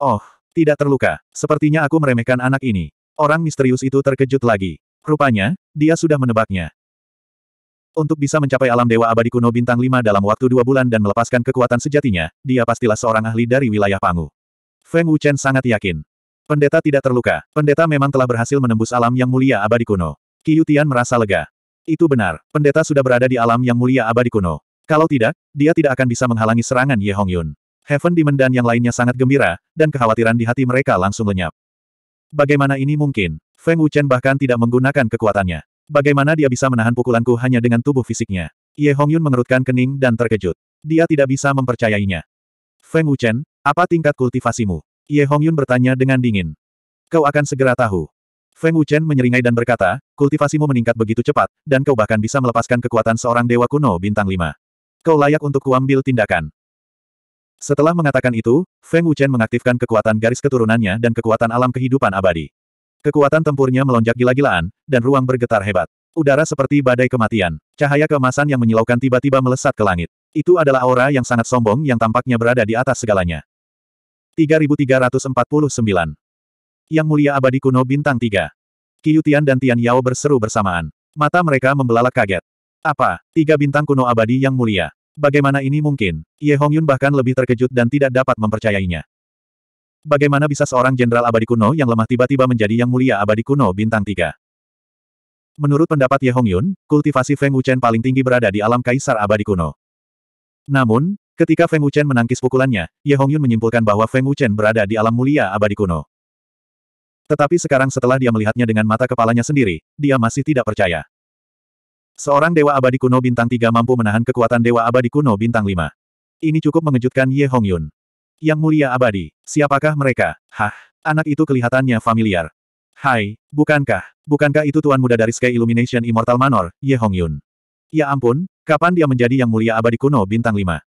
Oh, tidak terluka. Sepertinya aku meremehkan anak ini. Orang misterius itu terkejut lagi. Rupanya, dia sudah menebaknya. Untuk bisa mencapai alam dewa abadi kuno bintang 5 dalam waktu dua bulan dan melepaskan kekuatan sejatinya, dia pastilah seorang ahli dari wilayah Pangu. Feng Wuchen sangat yakin. Pendeta tidak terluka. Pendeta memang telah berhasil menembus alam yang mulia abadi kuno. Qiyutian merasa lega. Itu benar, pendeta sudah berada di alam yang mulia abadi kuno. Kalau tidak, dia tidak akan bisa menghalangi serangan Ye Hongyun. Heaven Demon dan yang lainnya sangat gembira, dan kekhawatiran di hati mereka langsung lenyap. Bagaimana ini mungkin? Feng Wuchen bahkan tidak menggunakan kekuatannya. Bagaimana dia bisa menahan pukulanku hanya dengan tubuh fisiknya? Ye Hongyun mengerutkan kening dan terkejut. Dia tidak bisa mempercayainya. Feng Wuchen, apa tingkat kultivasimu? Ye Hongyun bertanya dengan dingin. Kau akan segera tahu. Feng Wuchen menyeringai dan berkata, kultivasimu meningkat begitu cepat, dan kau bahkan bisa melepaskan kekuatan seorang dewa kuno bintang lima. Kau layak untuk kuambil tindakan. Setelah mengatakan itu, Feng Wuchen mengaktifkan kekuatan garis keturunannya dan kekuatan alam kehidupan abadi. Kekuatan tempurnya melonjak gila-gilaan, dan ruang bergetar hebat. Udara seperti badai kematian. Cahaya kemasan yang menyilaukan tiba-tiba melesat ke langit. Itu adalah aura yang sangat sombong yang tampaknya berada di atas segalanya. 3349. Yang Mulia Abadi Kuno Bintang 3. Qiyutian dan Tian Yao berseru bersamaan. Mata mereka membelalak kaget. Apa? Tiga bintang kuno abadi yang mulia. Bagaimana ini mungkin? Ye Hongyun bahkan lebih terkejut dan tidak dapat mempercayainya. Bagaimana bisa seorang jenderal abadi kuno yang lemah tiba-tiba menjadi yang mulia abadi kuno bintang tiga? Menurut pendapat Ye Hongyun, kultivasi Feng Wuchen paling tinggi berada di alam kaisar abadi kuno. Namun, ketika Feng Wuchen menangkis pukulannya, Ye Hongyun menyimpulkan bahwa Feng Wuchen berada di alam mulia abadi kuno. Tetapi sekarang setelah dia melihatnya dengan mata kepalanya sendiri, dia masih tidak percaya. Seorang dewa abadi kuno bintang 3 mampu menahan kekuatan dewa abadi kuno bintang 5. Ini cukup mengejutkan Ye Hongyun. Yang mulia abadi, siapakah mereka? Hah, anak itu kelihatannya familiar. Hai, bukankah, bukankah itu tuan muda dari Sky Illumination Immortal Manor, Ye Hongyun? Ya ampun, kapan dia menjadi yang mulia abadi kuno bintang 5?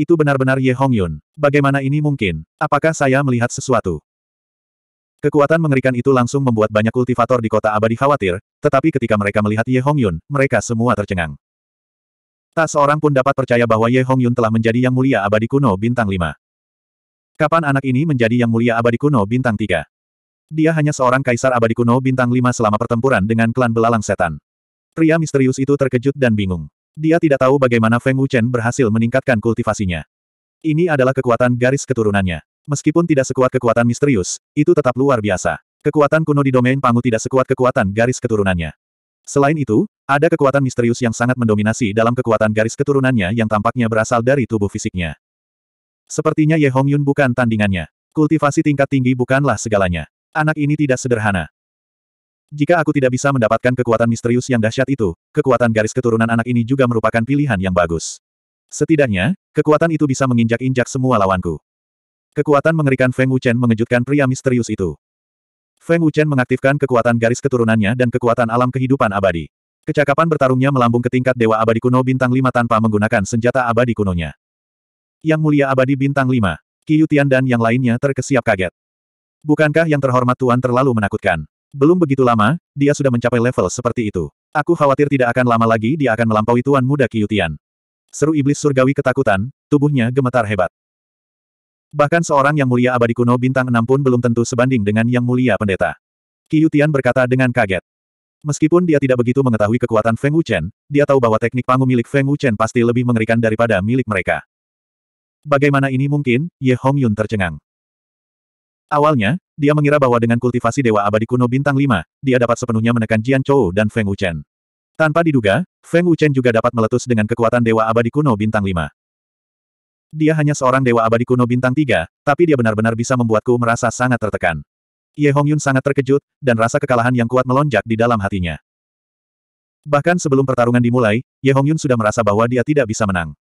Itu benar-benar Ye Hongyun. Bagaimana ini mungkin? Apakah saya melihat sesuatu? Kekuatan mengerikan itu langsung membuat banyak kultivator di kota abadi khawatir, tetapi ketika mereka melihat Ye Hongyun, mereka semua tercengang. Tak seorang pun dapat percaya bahwa Ye Hongyun telah menjadi yang mulia abadi kuno bintang 5. Kapan anak ini menjadi yang mulia abadi kuno bintang 3? Dia hanya seorang kaisar abadi kuno bintang 5 selama pertempuran dengan klan belalang setan. Pria misterius itu terkejut dan bingung. Dia tidak tahu bagaimana Feng Wuchen berhasil meningkatkan kultivasinya. Ini adalah kekuatan garis keturunannya. Meskipun tidak sekuat kekuatan misterius, itu tetap luar biasa. Kekuatan kuno di domain Pangu tidak sekuat kekuatan garis keturunannya. Selain itu, ada kekuatan misterius yang sangat mendominasi dalam kekuatan garis keturunannya yang tampaknya berasal dari tubuh fisiknya. Sepertinya Ye Hong Yun bukan tandingannya. Kultivasi tingkat tinggi bukanlah segalanya. Anak ini tidak sederhana. Jika aku tidak bisa mendapatkan kekuatan misterius yang dahsyat itu, kekuatan garis keturunan anak ini juga merupakan pilihan yang bagus. Setidaknya, kekuatan itu bisa menginjak-injak semua lawanku. Kekuatan mengerikan Feng Wuchen mengejutkan pria misterius itu. Feng Wuchen mengaktifkan kekuatan garis keturunannya dan kekuatan alam kehidupan abadi. Kecakapan bertarungnya melambung ke tingkat Dewa Abadi Kuno Bintang 5 tanpa menggunakan senjata abadi kunonya. Yang Mulia Abadi Bintang 5, Qiyutian dan yang lainnya terkesiap kaget. Bukankah yang terhormat Tuan terlalu menakutkan? Belum begitu lama, dia sudah mencapai level seperti itu. Aku khawatir tidak akan lama lagi dia akan melampaui Tuan Muda Qiyutian. Seru Iblis Surgawi ketakutan, tubuhnya gemetar hebat. Bahkan seorang yang mulia abadi kuno bintang enam pun belum tentu sebanding dengan yang mulia pendeta. Qiyutian berkata dengan kaget. Meskipun dia tidak begitu mengetahui kekuatan Feng Wuchen, dia tahu bahwa teknik pangu milik Feng Wuchen pasti lebih mengerikan daripada milik mereka. Bagaimana ini mungkin? Ye Hong Yun tercengang. Awalnya, dia mengira bahwa dengan kultivasi Dewa Abadi Kuno Bintang 5, dia dapat sepenuhnya menekan Jian Chou dan Feng Wuchen. Tanpa diduga, Feng Wuchen juga dapat meletus dengan kekuatan Dewa Abadi Kuno Bintang 5. Dia hanya seorang dewa abadi kuno bintang tiga, tapi dia benar-benar bisa membuatku merasa sangat tertekan. Ye Hongyun sangat terkejut, dan rasa kekalahan yang kuat melonjak di dalam hatinya. Bahkan sebelum pertarungan dimulai, Ye Hongyun sudah merasa bahwa dia tidak bisa menang.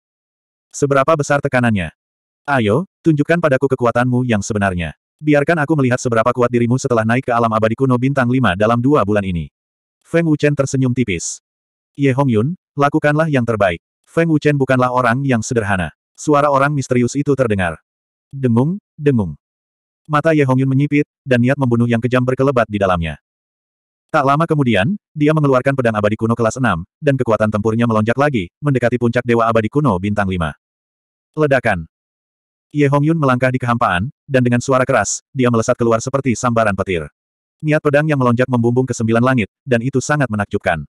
Seberapa besar tekanannya? Ayo, tunjukkan padaku kekuatanmu yang sebenarnya. Biarkan aku melihat seberapa kuat dirimu setelah naik ke alam abadi kuno bintang 5 dalam dua bulan ini. Feng Wuchen tersenyum tipis. Ye Hongyun, lakukanlah yang terbaik. Feng Wuchen bukanlah orang yang sederhana. Suara orang misterius itu terdengar. Dengung, dengung. Mata Ye Hongyun menyipit, dan niat membunuh yang kejam berkelebat di dalamnya. Tak lama kemudian, dia mengeluarkan pedang abadi kuno kelas 6, dan kekuatan tempurnya melonjak lagi, mendekati puncak dewa abadi kuno bintang 5. Ledakan. Ye Hongyun melangkah di kehampaan, dan dengan suara keras, dia melesat keluar seperti sambaran petir. Niat pedang yang melonjak membumbung ke sembilan langit, dan itu sangat menakjubkan.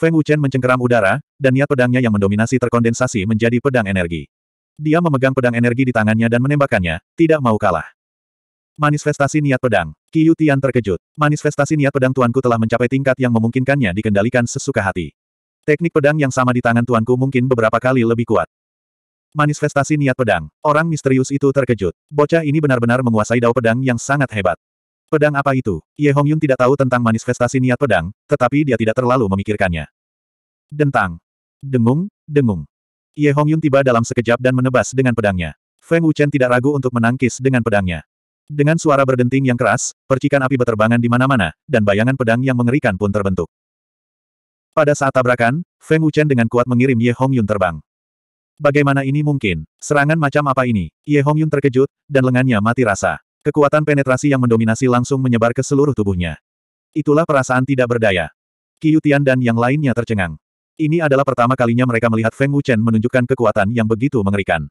Feng Wuchen mencengkeram udara, dan niat pedangnya yang mendominasi terkondensasi menjadi pedang energi. Dia memegang pedang energi di tangannya dan menembakkannya, tidak mau kalah. Manifestasi niat pedang. Qiyu Tian terkejut. Manifestasi niat pedang tuanku telah mencapai tingkat yang memungkinkannya dikendalikan sesuka hati. Teknik pedang yang sama di tangan tuanku mungkin beberapa kali lebih kuat. Manifestasi niat pedang. Orang misterius itu terkejut. Bocah ini benar-benar menguasai dao pedang yang sangat hebat. Pedang apa itu? Ye Hongyun tidak tahu tentang manifestasi niat pedang, tetapi dia tidak terlalu memikirkannya. Dentang. Dengung, dengung. Ye Hongyun tiba dalam sekejap dan menebas dengan pedangnya. Feng Wuchen tidak ragu untuk menangkis dengan pedangnya. Dengan suara berdenting yang keras, percikan api berterbangan di mana-mana, dan bayangan pedang yang mengerikan pun terbentuk. Pada saat tabrakan, Feng Wuchen dengan kuat mengirim Ye Hongyun terbang. Bagaimana ini mungkin? Serangan macam apa ini? Ye Hongyun terkejut, dan lengannya mati rasa. Kekuatan penetrasi yang mendominasi langsung menyebar ke seluruh tubuhnya. Itulah perasaan tidak berdaya. Qiyutian dan yang lainnya tercengang. Ini adalah pertama kalinya mereka melihat Feng Wuchen menunjukkan kekuatan yang begitu mengerikan.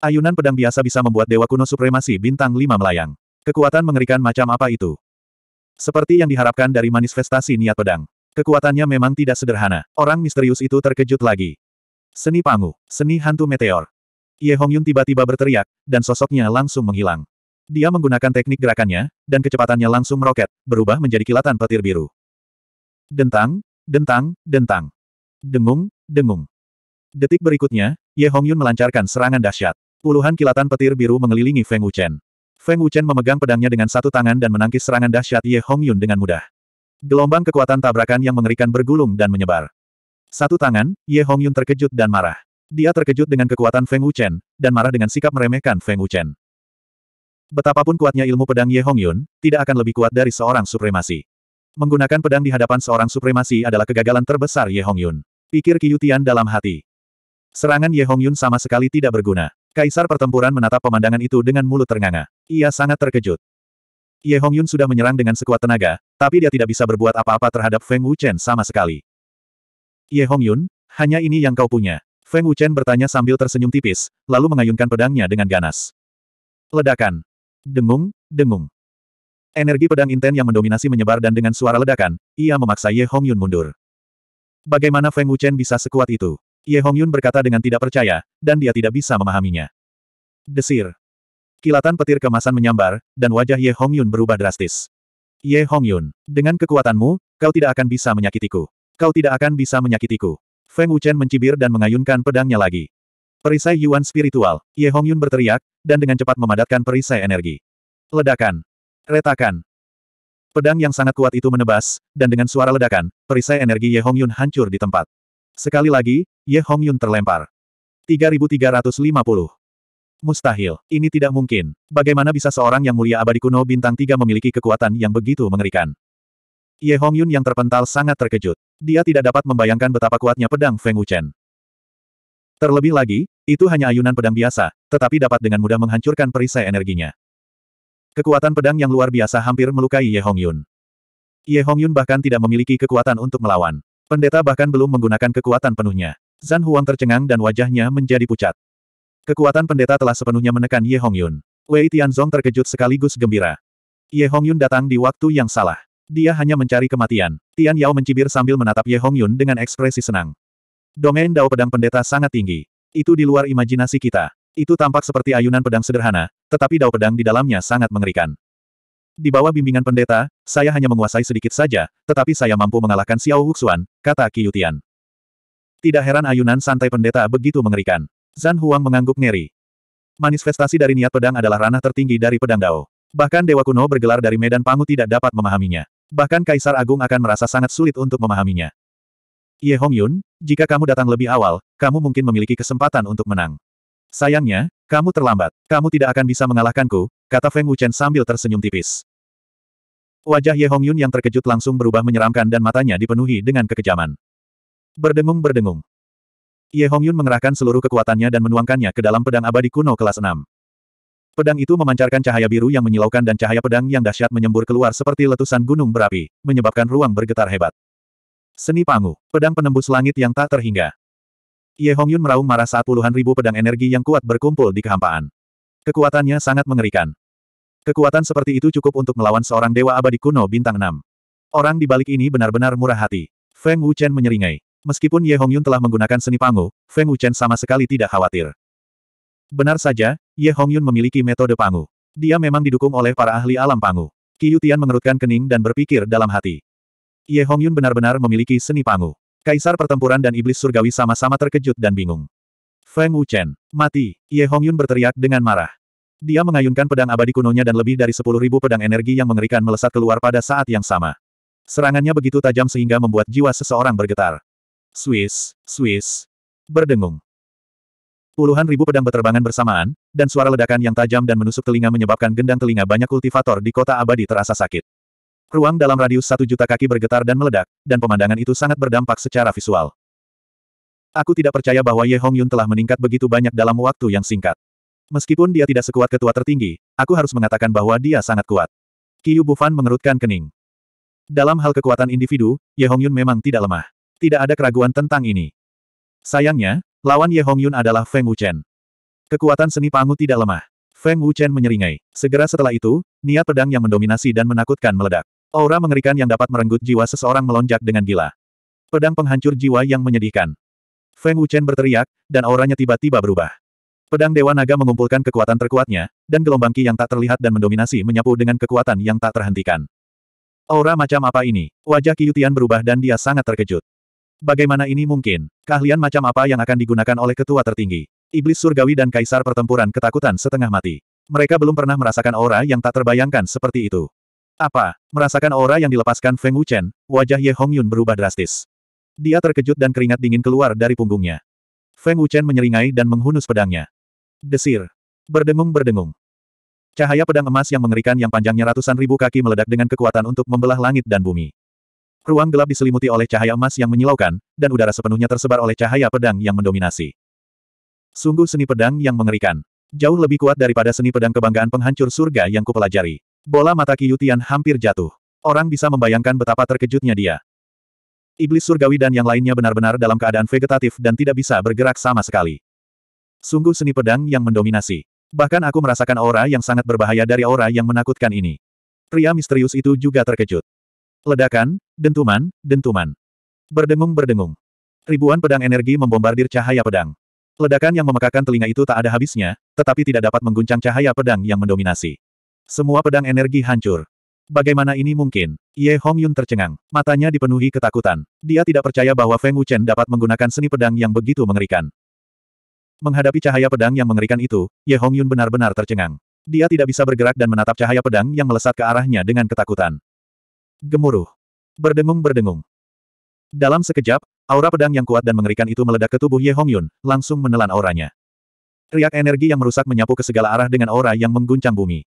Ayunan pedang biasa bisa membuat Dewa Kuno Supremasi Bintang 5 melayang. Kekuatan mengerikan macam apa itu? Seperti yang diharapkan dari manifestasi niat pedang. Kekuatannya memang tidak sederhana. Orang misterius itu terkejut lagi. Seni Pangu, Seni Hantu Meteor. Ye Hongyun tiba-tiba berteriak, dan sosoknya langsung menghilang. Dia menggunakan teknik gerakannya, dan kecepatannya langsung meroket, berubah menjadi kilatan petir biru. Dentang, dentang, dentang. Dengung, dengung. Detik berikutnya, Ye Hongyun melancarkan serangan dahsyat. Puluhan kilatan petir biru mengelilingi Feng Wuchen. Feng Wuchen memegang pedangnya dengan satu tangan dan menangkis serangan dahsyat Ye Hongyun dengan mudah. Gelombang kekuatan tabrakan yang mengerikan bergulung dan menyebar. Satu tangan, Ye Hongyun terkejut dan marah. Dia terkejut dengan kekuatan Feng Wuchen, dan marah dengan sikap meremehkan Feng Wuchen. Betapapun kuatnya ilmu pedang Ye Hongyun, tidak akan lebih kuat dari seorang supremasi. Menggunakan pedang di hadapan seorang supremasi adalah kegagalan terbesar Ye Hongyun. Yun. Pikir Tian dalam hati. Serangan Ye Hongyun sama sekali tidak berguna. Kaisar pertempuran menatap pemandangan itu dengan mulut ternganga. Ia sangat terkejut. Ye Hongyun sudah menyerang dengan sekuat tenaga, tapi dia tidak bisa berbuat apa-apa terhadap Feng Wuchen sama sekali. Ye Hongyun, hanya ini yang kau punya. Feng Wuchen bertanya sambil tersenyum tipis, lalu mengayunkan pedangnya dengan ganas. Ledakan. Dengung, dengung. Energi pedang inten yang mendominasi menyebar dan dengan suara ledakan, ia memaksa Ye Hongyun mundur. Bagaimana Feng Wuchen bisa sekuat itu? Ye Hongyun berkata dengan tidak percaya, dan dia tidak bisa memahaminya. Desir. Kilatan petir kemasan menyambar, dan wajah Ye Hongyun berubah drastis. Ye Hongyun, dengan kekuatanmu, kau tidak akan bisa menyakitiku. Kau tidak akan bisa menyakitiku. Feng Wuchen mencibir dan mengayunkan pedangnya lagi. Perisai Yuan spiritual, Ye Hongyun berteriak, dan dengan cepat memadatkan perisai energi. Ledakan. Retakan. Pedang yang sangat kuat itu menebas, dan dengan suara ledakan, perisai energi Ye Hong Yun hancur di tempat. Sekali lagi, Ye Hong Yun terlempar. 3350. Mustahil, ini tidak mungkin. Bagaimana bisa seorang yang mulia abadi kuno bintang tiga memiliki kekuatan yang begitu mengerikan? Ye Hong Yun yang terpental sangat terkejut. Dia tidak dapat membayangkan betapa kuatnya pedang Feng Wuchen. Terlebih lagi, itu hanya ayunan pedang biasa, tetapi dapat dengan mudah menghancurkan perisai energinya. Kekuatan pedang yang luar biasa hampir melukai Ye Hongyun. Ye Hongyun bahkan tidak memiliki kekuatan untuk melawan. Pendeta bahkan belum menggunakan kekuatan penuhnya. Zan Huang tercengang dan wajahnya menjadi pucat. Kekuatan pendeta telah sepenuhnya menekan Ye Hongyun. Wei Tianzong terkejut sekaligus gembira. Ye Hongyun datang di waktu yang salah. Dia hanya mencari kematian. Tian Yao mencibir sambil menatap Ye Hongyun dengan ekspresi senang. Domain Dao Pedang Pendeta sangat tinggi. Itu di luar imajinasi kita. Itu tampak seperti ayunan pedang sederhana, tetapi dao pedang di dalamnya sangat mengerikan. Di bawah bimbingan pendeta, saya hanya menguasai sedikit saja, tetapi saya mampu mengalahkan Xiao Huxuan, kata Qiyutian. Tidak heran ayunan santai pendeta begitu mengerikan. Zan Huang mengangguk ngeri. Manifestasi dari niat pedang adalah ranah tertinggi dari pedang dao. Bahkan dewa kuno bergelar dari medan pangu tidak dapat memahaminya. Bahkan Kaisar Agung akan merasa sangat sulit untuk memahaminya. Ye Hong Yun, jika kamu datang lebih awal, kamu mungkin memiliki kesempatan untuk menang. Sayangnya, kamu terlambat. Kamu tidak akan bisa mengalahkanku, kata Feng Wuchen sambil tersenyum tipis. Wajah Ye Hong Yun yang terkejut langsung berubah menyeramkan dan matanya dipenuhi dengan kekejaman. Berdengung-berdengung. Ye Hong Yun mengerahkan seluruh kekuatannya dan menuangkannya ke dalam pedang abadi kuno kelas 6. Pedang itu memancarkan cahaya biru yang menyilaukan dan cahaya pedang yang dahsyat menyembur keluar seperti letusan gunung berapi, menyebabkan ruang bergetar hebat. Seni Pangu. Pedang penembus langit yang tak terhingga. Ye Hongyun meraung marah saat puluhan ribu pedang energi yang kuat berkumpul di kehampaan. Kekuatannya sangat mengerikan. Kekuatan seperti itu cukup untuk melawan seorang dewa abadi kuno bintang 6. Orang di balik ini benar-benar murah hati. Feng Wuchen menyeringai. Meskipun Ye Hongyun telah menggunakan seni pangu, Feng Wuchen sama sekali tidak khawatir. Benar saja, Ye Hongyun memiliki metode pangu. Dia memang didukung oleh para ahli alam pangu. Qiyutian mengerutkan kening dan berpikir dalam hati. Ye Hongyun benar-benar memiliki seni pangu. Kaisar pertempuran dan iblis surgawi sama-sama terkejut dan bingung. Feng Wuchen, mati, Ye Hongyun berteriak dengan marah. Dia mengayunkan pedang abadi kunonya dan lebih dari sepuluh ribu pedang energi yang mengerikan melesat keluar pada saat yang sama. Serangannya begitu tajam sehingga membuat jiwa seseorang bergetar. Swiss, Swiss. Berdengung. Puluhan ribu pedang berterbangan bersamaan, dan suara ledakan yang tajam dan menusuk telinga menyebabkan gendang telinga banyak kultivator di kota abadi terasa sakit. Ruang dalam radius satu juta kaki bergetar dan meledak, dan pemandangan itu sangat berdampak secara visual. Aku tidak percaya bahwa Ye Hong Yun telah meningkat begitu banyak dalam waktu yang singkat. Meskipun dia tidak sekuat ketua tertinggi, aku harus mengatakan bahwa dia sangat kuat. Qiu Bufan mengerutkan kening. Dalam hal kekuatan individu, Ye Hong Yun memang tidak lemah. Tidak ada keraguan tentang ini. Sayangnya, lawan Ye Hong Yun adalah Feng Wuchen. Kekuatan seni pangu tidak lemah. Feng Wuchen menyeringai. Segera setelah itu, niat pedang yang mendominasi dan menakutkan meledak. Aura mengerikan yang dapat merenggut jiwa seseorang melonjak dengan gila. Pedang penghancur jiwa yang menyedihkan. Feng Wuchen berteriak, dan auranya tiba-tiba berubah. Pedang Dewa Naga mengumpulkan kekuatan terkuatnya, dan gelombang ki yang tak terlihat dan mendominasi menyapu dengan kekuatan yang tak terhentikan. Aura macam apa ini? Wajah Kiyutian berubah dan dia sangat terkejut. Bagaimana ini mungkin? Keahlian macam apa yang akan digunakan oleh ketua tertinggi? Iblis surgawi dan kaisar pertempuran ketakutan setengah mati. Mereka belum pernah merasakan aura yang tak terbayangkan seperti itu. Apa? Merasakan aura yang dilepaskan Feng Wuchen, wajah Ye Hongyun berubah drastis. Dia terkejut dan keringat dingin keluar dari punggungnya. Feng Wuchen menyeringai dan menghunus pedangnya. Desir. Berdengung-berdengung. Cahaya pedang emas yang mengerikan yang panjangnya ratusan ribu kaki meledak dengan kekuatan untuk membelah langit dan bumi. Ruang gelap diselimuti oleh cahaya emas yang menyilaukan, dan udara sepenuhnya tersebar oleh cahaya pedang yang mendominasi. Sungguh seni pedang yang mengerikan. Jauh lebih kuat daripada seni pedang kebanggaan penghancur surga yang kupelajari. Bola mata Tian hampir jatuh. Orang bisa membayangkan betapa terkejutnya dia. Iblis surgawi dan yang lainnya benar-benar dalam keadaan vegetatif dan tidak bisa bergerak sama sekali. Sungguh seni pedang yang mendominasi. Bahkan aku merasakan aura yang sangat berbahaya dari aura yang menakutkan ini. Pria misterius itu juga terkejut. Ledakan, dentuman, dentuman. Berdengung-berdengung. Ribuan pedang energi membombardir cahaya pedang. Ledakan yang memekakan telinga itu tak ada habisnya, tetapi tidak dapat mengguncang cahaya pedang yang mendominasi. Semua pedang energi hancur. Bagaimana ini mungkin? Ye Hong Yun tercengang. Matanya dipenuhi ketakutan. Dia tidak percaya bahwa Feng Wuchen dapat menggunakan seni pedang yang begitu mengerikan. Menghadapi cahaya pedang yang mengerikan itu, Ye Hong Yun benar-benar tercengang. Dia tidak bisa bergerak dan menatap cahaya pedang yang melesat ke arahnya dengan ketakutan. Gemuruh. Berdengung-berdengung. Dalam sekejap, aura pedang yang kuat dan mengerikan itu meledak ke tubuh Ye Hong Yun, langsung menelan auranya. Riak energi yang merusak menyapu ke segala arah dengan aura yang mengguncang bumi.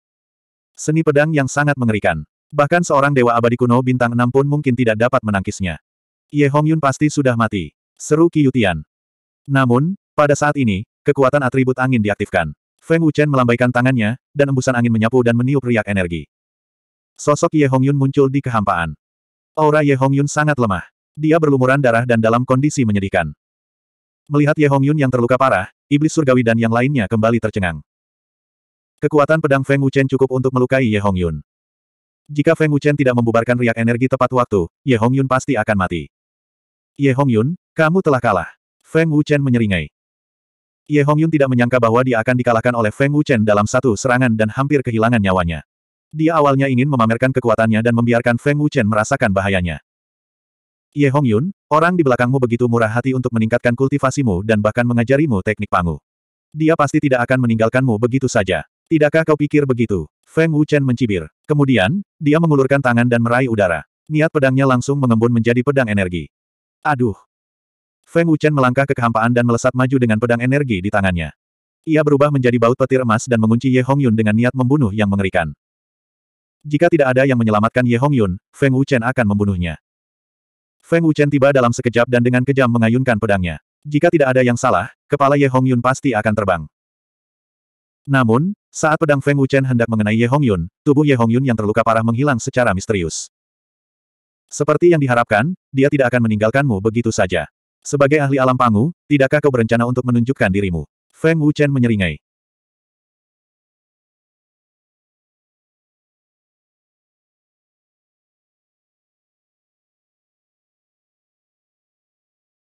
Seni pedang yang sangat mengerikan. Bahkan seorang dewa abadi kuno bintang enam pun mungkin tidak dapat menangkisnya. Ye Hongyun pasti sudah mati. Seru Qiyutian. Namun, pada saat ini, kekuatan atribut angin diaktifkan. Feng Wuchen melambaikan tangannya, dan embusan angin menyapu dan meniup riak energi. Sosok Ye Hongyun muncul di kehampaan. Aura Ye Hongyun sangat lemah. Dia berlumuran darah dan dalam kondisi menyedihkan. Melihat Ye Hongyun yang terluka parah, iblis surgawi dan yang lainnya kembali tercengang. Kekuatan pedang Feng Wuchen cukup untuk melukai Ye Hong Yun. Jika Feng Wuchen tidak membubarkan riak energi tepat waktu, Ye Hong Yun pasti akan mati. Ye Hong Yun, kamu telah kalah. Feng Wuchen menyeringai. Ye Hong Yun tidak menyangka bahwa dia akan dikalahkan oleh Feng Wuchen dalam satu serangan dan hampir kehilangan nyawanya. Dia awalnya ingin memamerkan kekuatannya dan membiarkan Feng Wuchen merasakan bahayanya. Ye Hong Yun, orang di belakangmu begitu murah hati untuk meningkatkan kultivasimu dan bahkan mengajarimu teknik pangu. Dia pasti tidak akan meninggalkanmu begitu saja. Tidakkah kau pikir begitu? Feng Wuchen mencibir. Kemudian, dia mengulurkan tangan dan meraih udara. Niat pedangnya langsung mengembun menjadi pedang energi. Aduh! Feng Wuchen melangkah ke kehampaan dan melesat maju dengan pedang energi di tangannya. Ia berubah menjadi baut petir emas dan mengunci Ye Hongyun dengan niat membunuh yang mengerikan. Jika tidak ada yang menyelamatkan Ye Hongyun, Feng Wuchen akan membunuhnya. Feng Wuchen tiba dalam sekejap dan dengan kejam mengayunkan pedangnya. Jika tidak ada yang salah, kepala Ye Hongyun pasti akan terbang. Namun, saat pedang Feng Wuchen hendak mengenai Ye Hongyun, tubuh Ye Hongyun yang terluka parah menghilang secara misterius. Seperti yang diharapkan, dia tidak akan meninggalkanmu begitu saja. Sebagai ahli alam pangu, tidakkah kau berencana untuk menunjukkan dirimu? Feng Wuchen menyeringai.